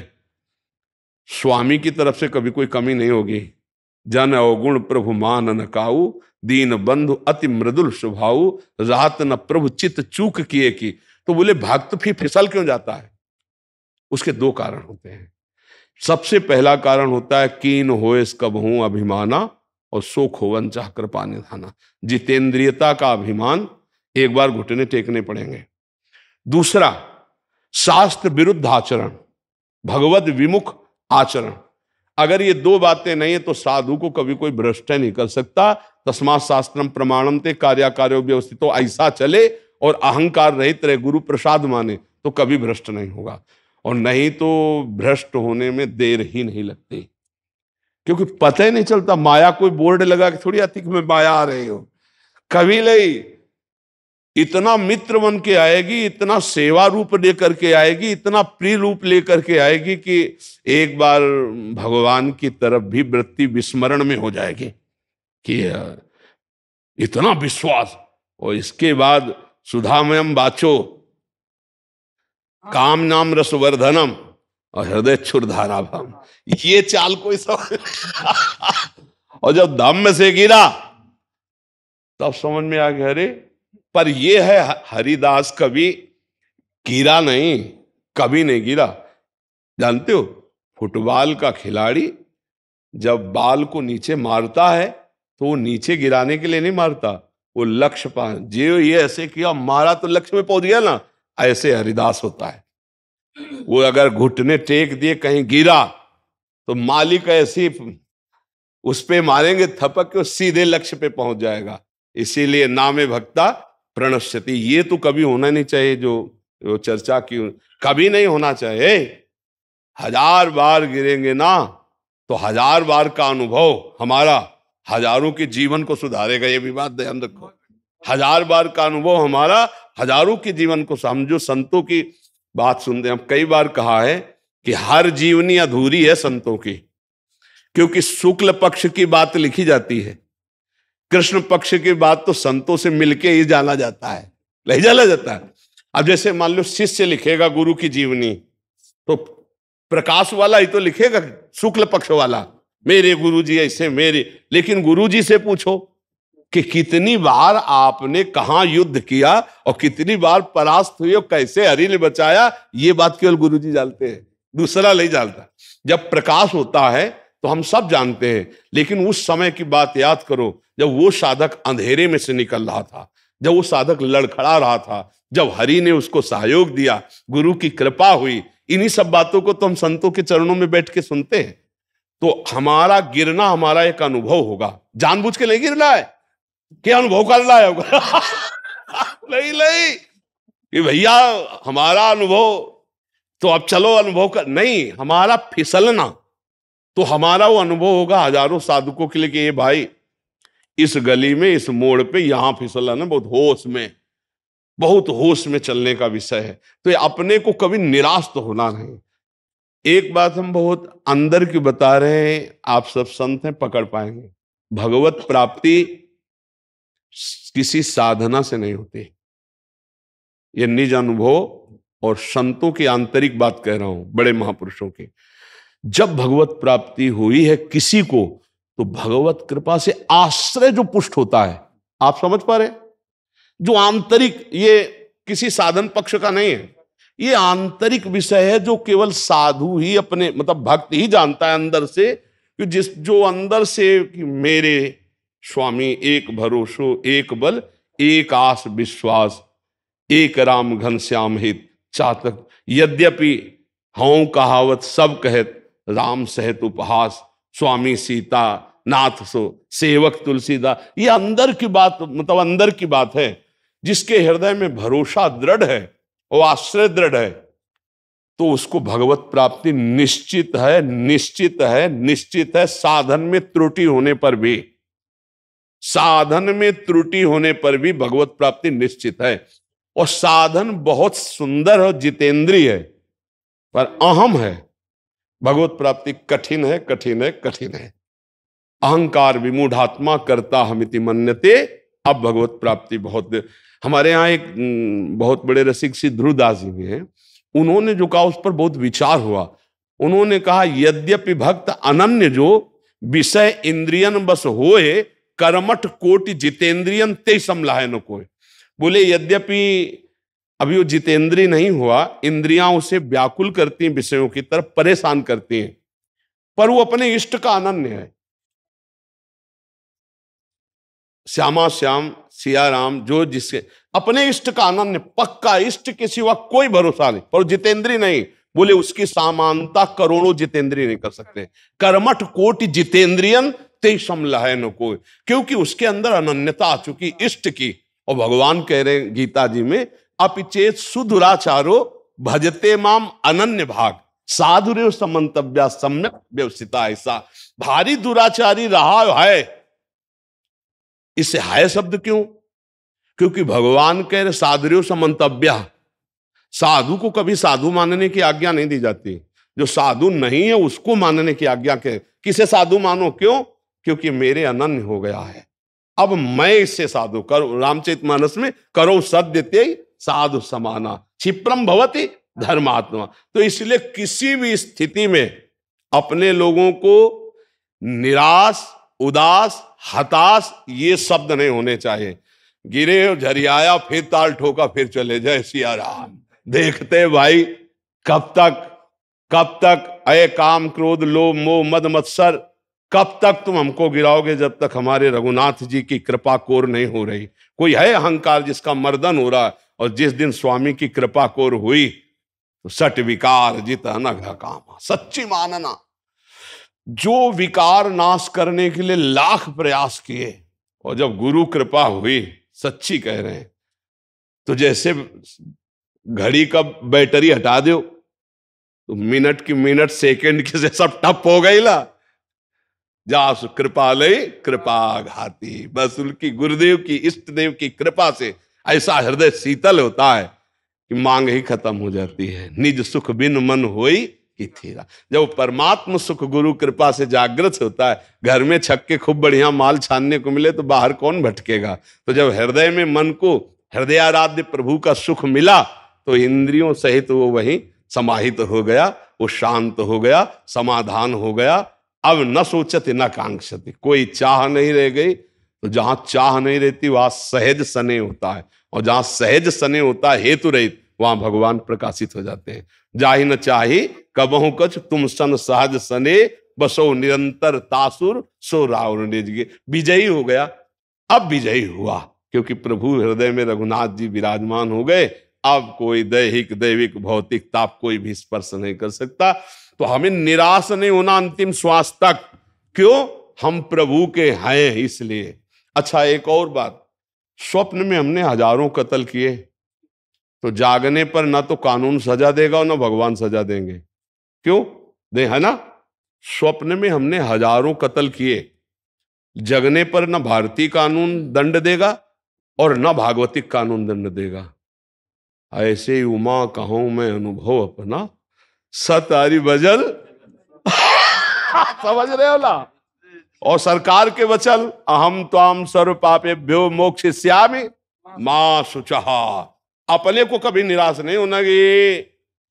B: स्वामी की तरफ से कभी कोई कमी नहीं होगी जन अवगुण प्रभु मान न काऊ दीन बंधु अति मृदुल स्वभाऊ रात न प्रभु चित चूक किए की तो बोले भक्त फिर फिसल क्यों जाता है उसके दो कारण होते हैं सबसे पहला कारण होता है कीन हो कब हूं अभिमाना और शोक होवन चाह कृपा निधाना जितेंद्रियता का अभिमान एक बार घुटने टेकने पड़ेंगे दूसरा शास्त्र विरुद्ध आचरण भगवत विमुख आचरण अगर ये दो बातें नहीं है तो साधु को कभी कोई भ्रष्ट नहीं कर सकता तस्मा शास्त्र प्रमाणम ते कार्याकार्यो व्यवस्थित तो ऐसा चले और अहंकार रहित रहे गुरु प्रसाद माने तो कभी भ्रष्ट नहीं होगा और नहीं तो भ्रष्ट होने में देर ही नहीं लगती क्योंकि पता ही नहीं चलता माया कोई बोर्ड लगा के थोड़ी आती कि मैं माया आ रही हूं कभी नहीं इतना मित्र बन के आएगी इतना सेवा रूप लेकर के आएगी इतना प्रिय रूप लेकर के आएगी कि एक बार भगवान की तरफ भी वृत्ति विस्मरण में हो जाएगी कि इतना विश्वास और इसके बाद सुधामयम बाचो काम नाम रसवर्धनम और हृदय छुरधारा भम ये चाल कोई समझ और जब दम में से गिरा तब समझ में आ गया अरे पर यह है हरिदास कभी गिरा नहीं कभी नहीं गिरा जानते हो फुटबॉल का खिलाड़ी जब बाल को नीचे मारता है तो वो नीचे गिराने के लिए नहीं मारता वो लक्ष्य पा जे ये ऐसे किया मारा तो लक्ष्य में पहुंच गया ना ऐसे हरिदास होता है वो अगर घुटने टेक दिए कहीं गिरा तो मालिक ऐसी उस पर मारेंगे थपक के सीधे लक्ष्य पे पहुंच जाएगा इसीलिए नामे भक्ता प्रणश्यति ये तो कभी होना नहीं चाहिए जो चर्चा की कभी नहीं होना चाहिए हजार बार गिरेंगे ना तो हजार बार का अनुभव हमारा हजारों के जीवन को सुधारेगा ये भी बात ध्यान रखो हजार बार का अनुभव हमारा हजारों के जीवन को हम जो संतों की बात सुनते हैं हम कई बार कहा है कि हर जीवनी अधूरी है संतों की क्योंकि शुक्ल पक्ष की बात लिखी जाती है कृष्ण पक्ष की बात तो संतों से मिलके ही जाना जाता है नहीं जाना जाता है अब जैसे मान लो शिष्य लिखेगा गुरु की जीवनी तो प्रकाश वाला ही तो लिखेगा शुक्ल पक्ष वाला मेरे गुरु जी ऐसे मेरे लेकिन गुरु जी से पूछो कि कितनी बार आपने कहा युद्ध किया और कितनी बार परास्त हुई और कैसे हरि ने बचाया ये बात केवल गुरु जी जानते हैं दूसरा नहीं जानता जब प्रकाश होता है तो हम सब जानते हैं लेकिन उस समय की बात याद करो जब वो साधक अंधेरे में से निकल रहा था जब वो साधक लड़खड़ा रहा था जब हरि ने उसको सहयोग दिया गुरु की कृपा हुई इन्हीं सब बातों को तो हम संतों के चरणों में बैठ के सुनते हैं तो हमारा गिरना हमारा एक अनुभव होगा जानबूझ के नहीं गिर रहा है क्या अनुभव कर रहा है होगा नहीं नहीं कि भैया हमारा अनुभव तो अब चलो अनुभव कर नहीं हमारा फिसलना तो हमारा वो अनुभव होगा हजारों साधकों के लिए कि ये भाई इस गली में इस मोड़ पे यहां फिसलना ना बहुत होश में बहुत होश में चलने का विषय है तो अपने को कभी निराश तो होना नहीं एक बात हम बहुत अंदर की बता रहे हैं आप सब संत हैं पकड़ पाएंगे भगवत प्राप्ति किसी साधना से नहीं होती ये निज अनुभव और संतों की आंतरिक बात कह रहा हूं बड़े महापुरुषों की जब भगवत प्राप्ति हुई है किसी को तो भगवत कृपा से आश्रय जो पुष्ट होता है आप समझ पा रहे जो आंतरिक ये किसी साधन पक्ष का नहीं है ये आंतरिक विषय है जो केवल साधु ही अपने मतलब भक्त ही जानता है अंदर से कि जिस जो अंदर से कि मेरे स्वामी एक भरोसो एक बल एक आस विश्वास एक राम घन हित चातक यद्यपि हों कहावत सब कहत राम सहित उपहास स्वामी सीता नाथ सो सेवक तुलसीदा ये अंदर की बात मतलब अंदर की बात है जिसके हृदय में भरोसा दृढ़ है और आश्रय दृढ़ है तो उसको भगवत प्राप्ति निश्चित है निश्चित है निश्चित है साधन में त्रुटि होने पर भी साधन में त्रुटि होने पर भी भगवत प्राप्ति निश्चित है और साधन बहुत सुंदर और जितेंद्रीय है पर अहम है भगवत प्राप्ति कठिन है कठिन है कठिन है अहंकार विमूढ़ात्मा करता हमिति मन्यते अब भगवत प्राप्ति बहुत हमारे यहाँ एक बहुत बड़े रसिक सी ध्रुवदास जी भी हैं उन्होंने जो कहा उस पर बहुत विचार हुआ उन्होंने कहा यद्यपि भक्त अनन्य जो विषय इंद्रियन बस होए कर्मठ कोटि जितेंद्रियन ते समलायन कोय बोले यद्यपि अभी वो जितेंद्रीय नहीं हुआ इंद्रियां उसे व्याकुल करती हैं विषयों की तरफ परेशान करती हैं पर वो अपने इष्ट का अनन्य है श्यामा श्याम सिया राम जो जिसके अपने इष्ट का अनन्य पक्का इष्ट के सिवा कोई भरोसा नहीं पर जितेंद्री नहीं बोले उसकी समानता करोड़ों जितेंद्रीय नहीं कर सकते कर्मठ कोटि जितेंद्रियन ते लहय न कोई क्योंकि उसके अंदर अनन्यता आ चुकी इष्ट की और भगवान कह रहे हैं गीता जी में अपिचेत सुदुराचारो भजते माम अनन्य भाग साधुरे समन्तव्या सम्यक व्यवस्थिता ऐसा भारी दुराचारी रहा है इसे हाय शब्द क्यों क्योंकि भगवान कह रहे साधुरे समंतव्या साधु को कभी साधु मानने की आज्ञा नहीं दी जाती जो साधु नहीं है उसको मानने की आज्ञा के किसे साधु मानो क्यों क्योंकि मेरे अनन्य हो गया है अब मैं इससे साधु करो रामचरित मानस में करो सद्य साधु समाना क्षिप्रम भवती धर्मात्मा तो इसलिए किसी भी स्थिति में अपने लोगों को निराश उदास हताश ये शब्द नहीं होने चाहिए गिरे झरियाया फिर ताल ठोका फिर चले जाए सिया राम देखते भाई कब तक कब तक अय काम क्रोध लो मोह मद मत्सर कब तक तुम हमको गिराओगे जब तक हमारे रघुनाथ जी की कृपा कोर नहीं हो रही कोई है अहंकार जिसका मर्दन हो रहा है और जिस दिन स्वामी की कृपा कोर हुई तो सट विकार जित अनघ सच्ची मानना जो विकार नाश करने के लिए लाख प्रयास किए और जब गुरु कृपा हुई सच्ची कह रहे हैं तो जैसे घड़ी का बैटरी हटा दो तो मिनट की मिनट सेकंड के से सब टप हो गई ला जास कृपा ले कृपा घाती बस उनकी गुरुदेव की इष्ट देव की कृपा से ऐसा हृदय शीतल होता है कि मांग ही खत्म हो जाती है निज सुख बिन मन होई कि थीरा जब परमात्म सुख गुरु कृपा से जागृत होता है घर में छक के खूब बढ़िया माल छानने को मिले तो बाहर कौन भटकेगा तो जब हृदय में मन को हृदयाराध्य प्रभु का सुख मिला तो इंद्रियों सहित वो वही समाहित तो हो गया वो शांत हो गया समाधान हो गया अब न सोचते न कांक्षते कोई चाह नहीं रह गई तो जहां चाह नहीं रहती वहां सहज सने होता है और जहां सहज सने होता है हेतु रहित वहां भगवान प्रकाशित हो जाते हैं जाहि न चाहे कबहू कच तुम सन सहज सने बसो निरंतर तासुर सो रावर निजिए विजयी हो गया अब विजयी हुआ क्योंकि प्रभु हृदय में रघुनाथ जी विराजमान हो गए अब कोई दैहिक दैविक भौतिक ताप कोई भी स्पर्श नहीं कर सकता तो हमें निराश नहीं होना अंतिम श्वास तक क्यों हम प्रभु के हैं इसलिए अच्छा एक और बात स्वप्न में हमने हजारों कत्ल किए तो जागने पर ना तो कानून सजा देगा और ना भगवान सजा देंगे क्यों दे है ना स्वप्न में हमने हजारों कत्ल किए जगने पर ना भारतीय कानून दंड देगा और ना भागवतिक कानून दंड देगा ऐसे उमा कहूं मैं अनुभव अपना सतारी बजल समझ रहे हो ना और सरकार के वचन अहम त्वाम सर्व पापे भ्यो मोक्ष श्यामी माँ सुचहा अपने को कभी निराश नहीं होना कि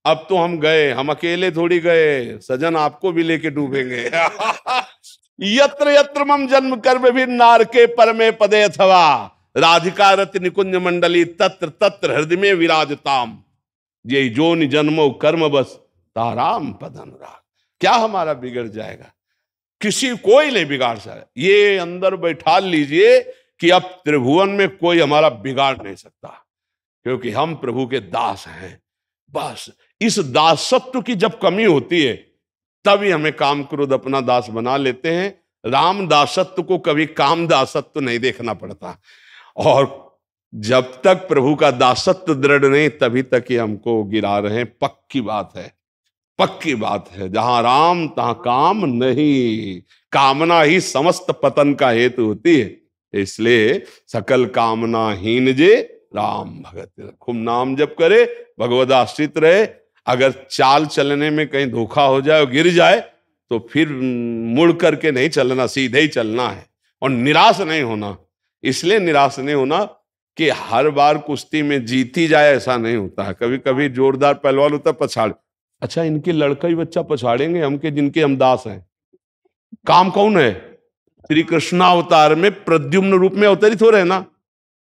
B: अब तो हम गए हम अकेले थोड़ी गए सजन आपको भी लेके डूबेंगे यत्र यत्र मम जन्म कर्म भी नारके परमे पदे अथवा राधिका रत निकुंज मंडली तत्र तत्र हृदय में विराजताम ये जोन जन्मो कर्म बस ताराम पद अनुराग क्या हमारा बिगड़ जाएगा किसी कोई नहीं बिगाड़ सकता ये अंदर बैठा लीजिए कि अब त्रिभुवन में कोई हमारा बिगाड़ नहीं सकता क्योंकि हम प्रभु के दास हैं बस इस दासत्व की जब कमी होती है तभी हमें काम क्रोध अपना दास बना लेते हैं राम दासत्व को कभी काम दासत्व नहीं देखना पड़ता और जब तक प्रभु का दासत्व दृढ़ नहीं तभी तक ये हमको गिरा रहे हैं पक्की बात है पक्की बात है जहां राम तहां काम नहीं कामना ही समस्त पतन का हेतु होती है इसलिए सकल कामना हीन जे राम भगत खूब नाम जप करे भगवत आश्रित रहे अगर चाल चलने में कहीं धोखा हो जाए और गिर जाए तो फिर मुड़ करके नहीं चलना सीधे ही चलना है और निराश नहीं होना इसलिए निराश नहीं होना कि हर बार कुश्ती में जीती जाए ऐसा नहीं होता है कभी कभी जोरदार पहलवान होता पछाड़ अच्छा इनके लड़का ही बच्चा पछाड़ेंगे हम के जिनके हम दास हैं काम कौन है श्री कृष्णा अवतार में प्रद्युम्न रूप में अवतरित हो रहे ना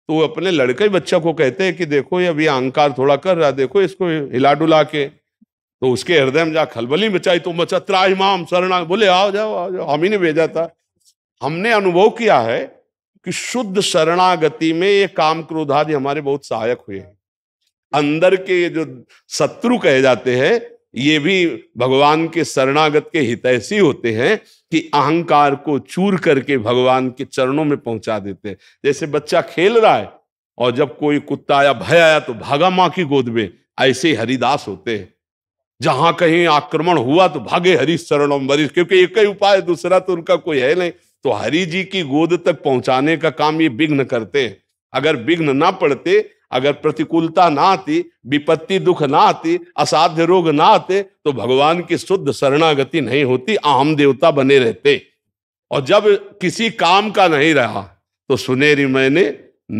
B: तो वो अपने लड़का ही बच्चा को कहते हैं कि देखो ये अभी अहंकार थोड़ा कर रहा देखो इसको हिला डुला के तो उसके हृदय में जा खलबली मचाई तो मचा त्राई माम शरणा बोले आओ जाओ आओ जाओ हम ही ने भेजा था हमने अनुभव किया है कि शुद्ध शरणागति में ये काम क्रोधादि हमारे बहुत सहायक हुए हैं अंदर के ये जो शत्रु कहे जाते हैं ये भी भगवान के शरणागत के हितैषी होते हैं कि अहंकार को चूर करके भगवान के चरणों में पहुंचा देते हैं जैसे बच्चा खेल रहा है और जब कोई कुत्ता आया भय आया तो भागा माँ की गोद में ऐसे हरिदास होते हैं जहां कहीं आक्रमण हुआ तो भागे हरी शरणम वरिष्ठ क्योंकि एक ही उपाय दूसरा तो उनका कोई है नहीं तो हरि जी की गोद तक पहुंचाने का काम ये विघ्न करते हैं अगर विघ्न ना पड़ते अगर प्रतिकूलता ना आती विपत्ति दुख ना आती असाध्य रोग ना आते तो भगवान की शुद्ध शरणागति नहीं होती आम देवता बने रहते और जब किसी काम का नहीं रहा तो सुनेरी मैंने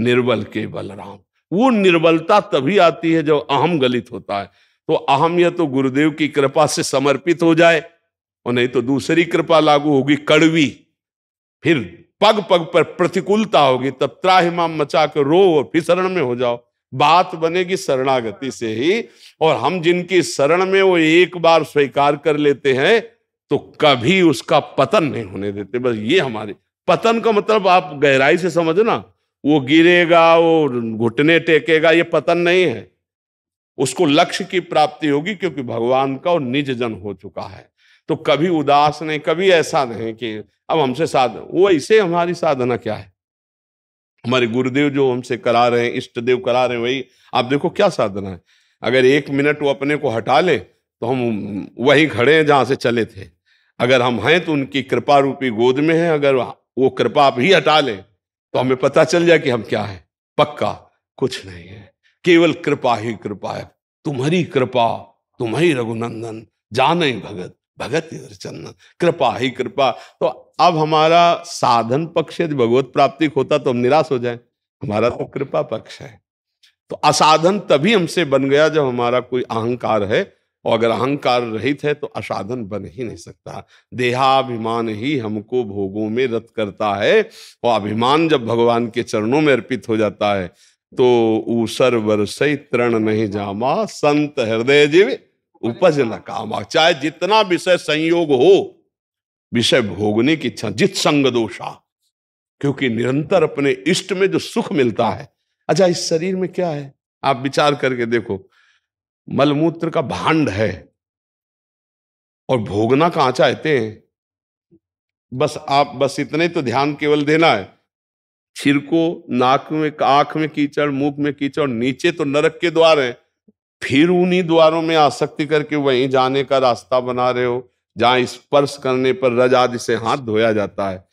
B: निर्बल के बलराम वो निर्बलता तभी आती है जब अहम गलित होता है तो अहम यह तो गुरुदेव की कृपा से समर्पित हो जाए और नहीं तो दूसरी कृपा लागू होगी कड़वी फिर पग पग पर प्रतिकूलता होगी तब त्राहिमाम मचा के रो और फिर शरण में हो जाओ बात बनेगी शरणागति से ही और हम जिनकी शरण में वो एक बार स्वीकार कर लेते हैं तो कभी उसका पतन नहीं होने देते बस ये हमारे पतन का मतलब आप गहराई से समझना वो गिरेगा वो घुटने टेकेगा ये पतन नहीं है उसको लक्ष्य की प्राप्ति होगी क्योंकि भगवान का वो निज जन हो चुका है तो कभी उदास नहीं कभी ऐसा नहीं कि अब हमसे साधना वो ऐसे हमारी साधना क्या है हमारे गुरुदेव जो हमसे करा रहे हैं इष्ट देव करा रहे हैं वही आप देखो क्या साधना है अगर एक मिनट वो अपने को हटा ले तो हम वही खड़े हैं जहां से चले थे अगर हम हैं तो उनकी कृपा रूपी गोद में हैं अगर वो कृपा आप ही हटा लें तो हमें पता चल जाए कि हम क्या है पक्का कुछ नहीं है केवल कृपा ही कृपा है तुम्हारी कृपा तुम्हारी रघुनंदन जाने भगत भगत चंदन कृपा ही कृपा तो अब हमारा साधन पक्ष यदि भगवत प्राप्ति होता तो हम निराश हो जाए हमारा तो कृपा पक्ष है तो असाधन तभी हमसे बन गया जब हमारा कोई अहंकार है और अगर अहंकार रहित है तो असाधन बन ही नहीं सकता देहाभिमान ही हमको भोगों में रत करता है और अभिमान जब भगवान के चरणों में अर्पित हो जाता है तो ऊसर वर्ष तृण नहीं जामा संत हृदय जीवित उपज न काम चाहे जितना विषय संयोग हो विषय भोगने की इच्छा जित संग दोषा क्योंकि निरंतर अपने इष्ट में जो सुख मिलता है अच्छा इस शरीर में क्या है आप विचार करके देखो मलमूत्र का भांड है और भोगना कहां चाहते हैं बस आप बस इतने तो ध्यान केवल देना है छिरको नाक में आंख में कीचड़ मुख में कीचड़ नीचे तो नरक के द्वार है फिर उन्हीं द्वारों में आसक्ति करके वहीं जाने का रास्ता बना रहे हो जहां स्पर्श करने पर रज आदि से हाथ धोया जाता है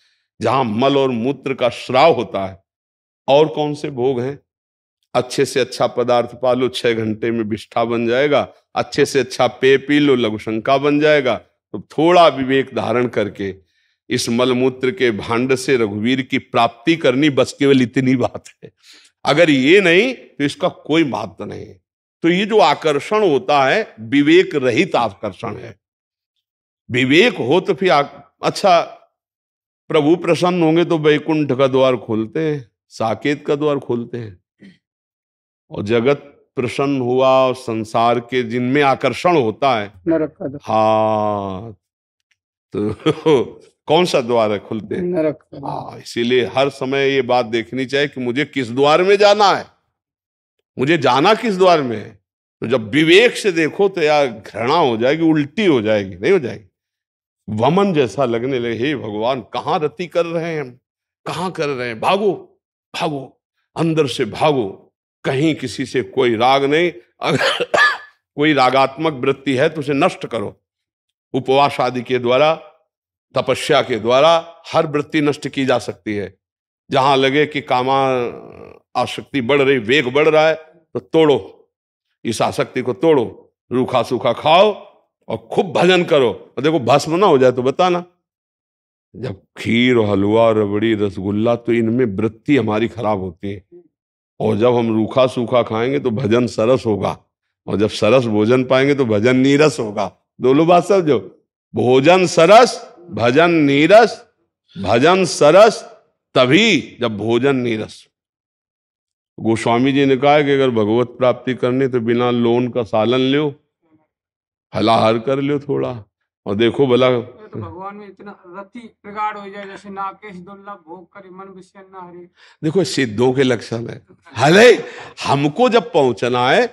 B: जहां मल और मूत्र का श्राव होता है और कौन से भोग हैं अच्छे से अच्छा पदार्थ पालो छह घंटे में विष्ठा बन जाएगा अच्छे से अच्छा पेय पी लो लघुशंका बन जाएगा तो थोड़ा विवेक धारण करके इस मलमूत्र के भांड से रघुवीर की प्राप्ति करनी बस केवल इतनी बात है अगर ये नहीं तो इसका कोई महत्व नहीं है तो ये जो आकर्षण होता है विवेक रहित आकर्षण है विवेक हो तो फिर अच्छा प्रभु प्रसन्न होंगे तो वैकुंठ का द्वार खोलते हैं साकेत का द्वार खोलते हैं और जगत प्रसन्न हुआ और संसार के जिनमें आकर्षण होता है नरक का हाँ तो कौन सा द्वार है खुलते हैं हाँ इसीलिए हर समय ये बात देखनी चाहिए कि मुझे किस द्वार में जाना है मुझे जाना किस द्वार में है तो जब विवेक से देखो तो यार घृणा हो जाएगी उल्टी हो जाएगी नहीं हो जाएगी वमन जैसा लगने लगे हे भगवान कहाँ रति कर रहे हैं हम कहाँ कर रहे हैं भागो भागो अंदर से भागो कहीं किसी से कोई राग नहीं अगर कोई रागात्मक वृत्ति है तो उसे नष्ट करो उपवास आदि के द्वारा तपस्या के द्वारा हर वृत्ति नष्ट की जा सकती है जहां लगे कि कामा आसक्ति बढ़ रही वेग बढ़ रहा है तो तोड़ो इस आसक्ति को तोड़ो रूखा सूखा खाओ और खूब भजन करो और देखो भस्म ना हो जाए तो बताना जब खीर हलवा रबड़ी रसगुल्ला तो इनमें वृत्ति हमारी खराब होती है और जब हम रूखा सूखा खाएंगे तो भजन सरस होगा और जब सरस भोजन पाएंगे तो भजन नीरस होगा दोनों बात सब जो भोजन सरस भजन नीरस भजन सरस तभी जब भोजन नीरस गोस्वामी जी ने कहा कि अगर भगवत प्राप्ति करनी तो बिना लोन का सालन लो हलाहर कर लो थोड़ा और देखो भला तो, तो
A: भगवान में इतना रति प्रगाढ़ हो जाए जैसे नाकेश दुर्लभ भोग कर मन विषय
B: हरे देखो सिद्धों के लक्षण है हले हमको जब पहुंचना है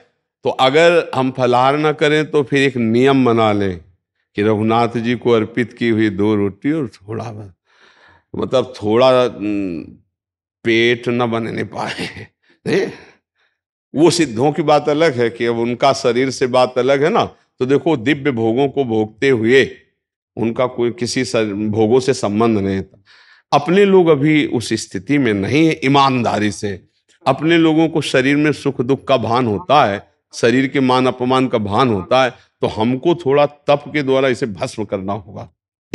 B: तो अगर हम फलाहार ना करें तो फिर एक नियम बना लें कि रघुनाथ जी को अर्पित की हुई दो रोटी और थोड़ा मतलब थोड़ा हम्म, पेट न बनने पाए नहीं वो सिद्धों की बात अलग है कि अब उनका शरीर से बात अलग है ना तो देखो दिव्य भोगों को भोगते हुए उनका कोई किसी भोगों से संबंध नहीं था अपने लोग अभी उस स्थिति में नहीं है ईमानदारी से अपने लोगों को शरीर में सुख दुख का भान होता है शरीर के मान अपमान का भान होता है तो हमको थोड़ा तप के द्वारा इसे भस्म करना होगा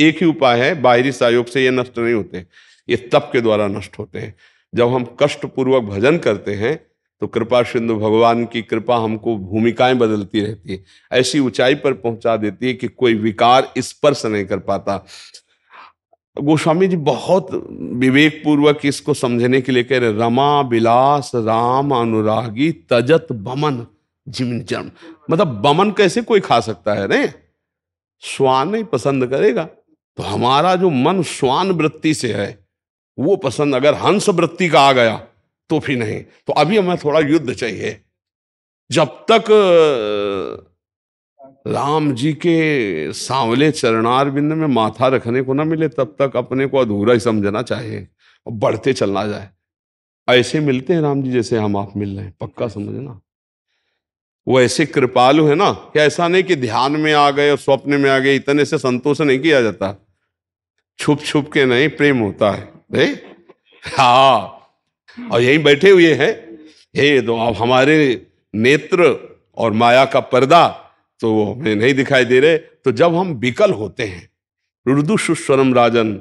B: एक ही उपाय है बाहरी सहयोग से ये नष्ट नहीं होते ये तप के द्वारा नष्ट होते हैं जब हम कष्टपूर्वक भजन करते हैं तो कृपा सिंधु भगवान की कृपा हमको भूमिकाएं बदलती रहती है ऐसी ऊंचाई पर पहुंचा देती है कि कोई विकार स्पर्श नहीं कर पाता गोस्वामी जी बहुत विवेक पूर्वक इसको समझने के लिए कह रहे रमा बिलास राम अनुरागी तजत बमन जिमन जन्म मतलब बमन कैसे कोई खा सकता है रे स्वान ही पसंद करेगा तो हमारा जो मन स्वान वृत्ति से है वो पसंद अगर हंस वृत्ति का आ गया तो भी नहीं तो अभी हमें थोड़ा युद्ध चाहिए जब तक राम जी के सांवले चरणार बिंद में माथा रखने को ना मिले तब तक अपने को अधूरा ही समझना चाहिए और बढ़ते चलना जाए ऐसे मिलते हैं राम जी जैसे हम आप मिल रहे हैं पक्का समझना वो ऐसे कृपालु है ना कि ऐसा नहीं कि ध्यान में आ गए और स्वप्न में आ गए इतने से संतोष नहीं किया जाता छुप छुप के नहीं प्रेम होता है नहीं हाँ और यहीं बैठे हुए हैं हे तो अब हमारे नेत्र और माया का पर्दा तो वो हमें नहीं दिखाई दे रहे तो जब हम विकल होते हैं रुदु सुस्वरम राजन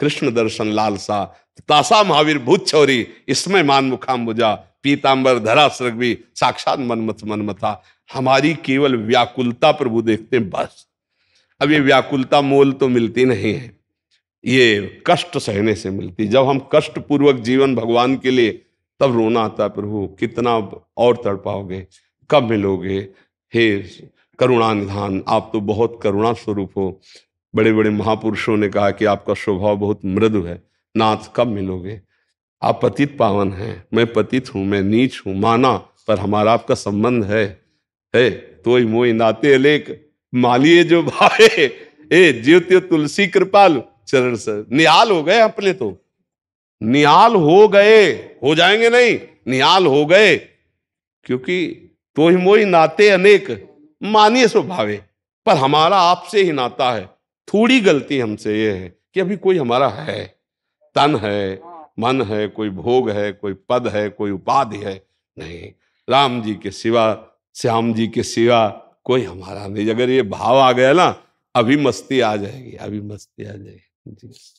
B: कृष्ण दर्शन लालसा तासा महावीर भूत छौरी इसमें मान मुखाम बुझा पीताम्बर धरा भी साक्षात मनमथ मनमथा हमारी केवल व्याकुलता प्रभु देखते हैं बस अब ये व्याकुलता मोल तो मिलती नहीं है ये कष्ट सहने से मिलती जब हम कष्ट पूर्वक जीवन भगवान के लिए तब रोना आता प्रभु कितना और तड़पाओगे कब मिलोगे हे करुणा निधान आप तो बहुत करुणा स्वरूप हो बड़े बड़े महापुरुषों ने कहा कि आपका स्वभाव बहुत मृदु है नाथ कब मिलोगे आप पतित पावन हैं मैं पतित हूँ मैं नीच हूँ माना पर हमारा आपका संबंध है है तो मोई नाते लेख मालिए जो भाए ए ज्योत्यो तुलसी कृपाल चरण सर निहाल हो गए अपने तो निहाल हो गए हो जाएंगे नहीं निहाल हो गए क्योंकि तो ही मोई नाते अनेक मानिए स्वभावे पर हमारा आपसे ही नाता है थोड़ी गलती हमसे ये है कि अभी कोई हमारा है तन है मन है कोई भोग है कोई पद है कोई उपाधि है नहीं राम जी के सिवा श्याम जी के सिवा कोई हमारा नहीं अगर ये भाव आ गया ना अभी मस्ती आ जाएगी अभी मस्ती आ जाएगी Just.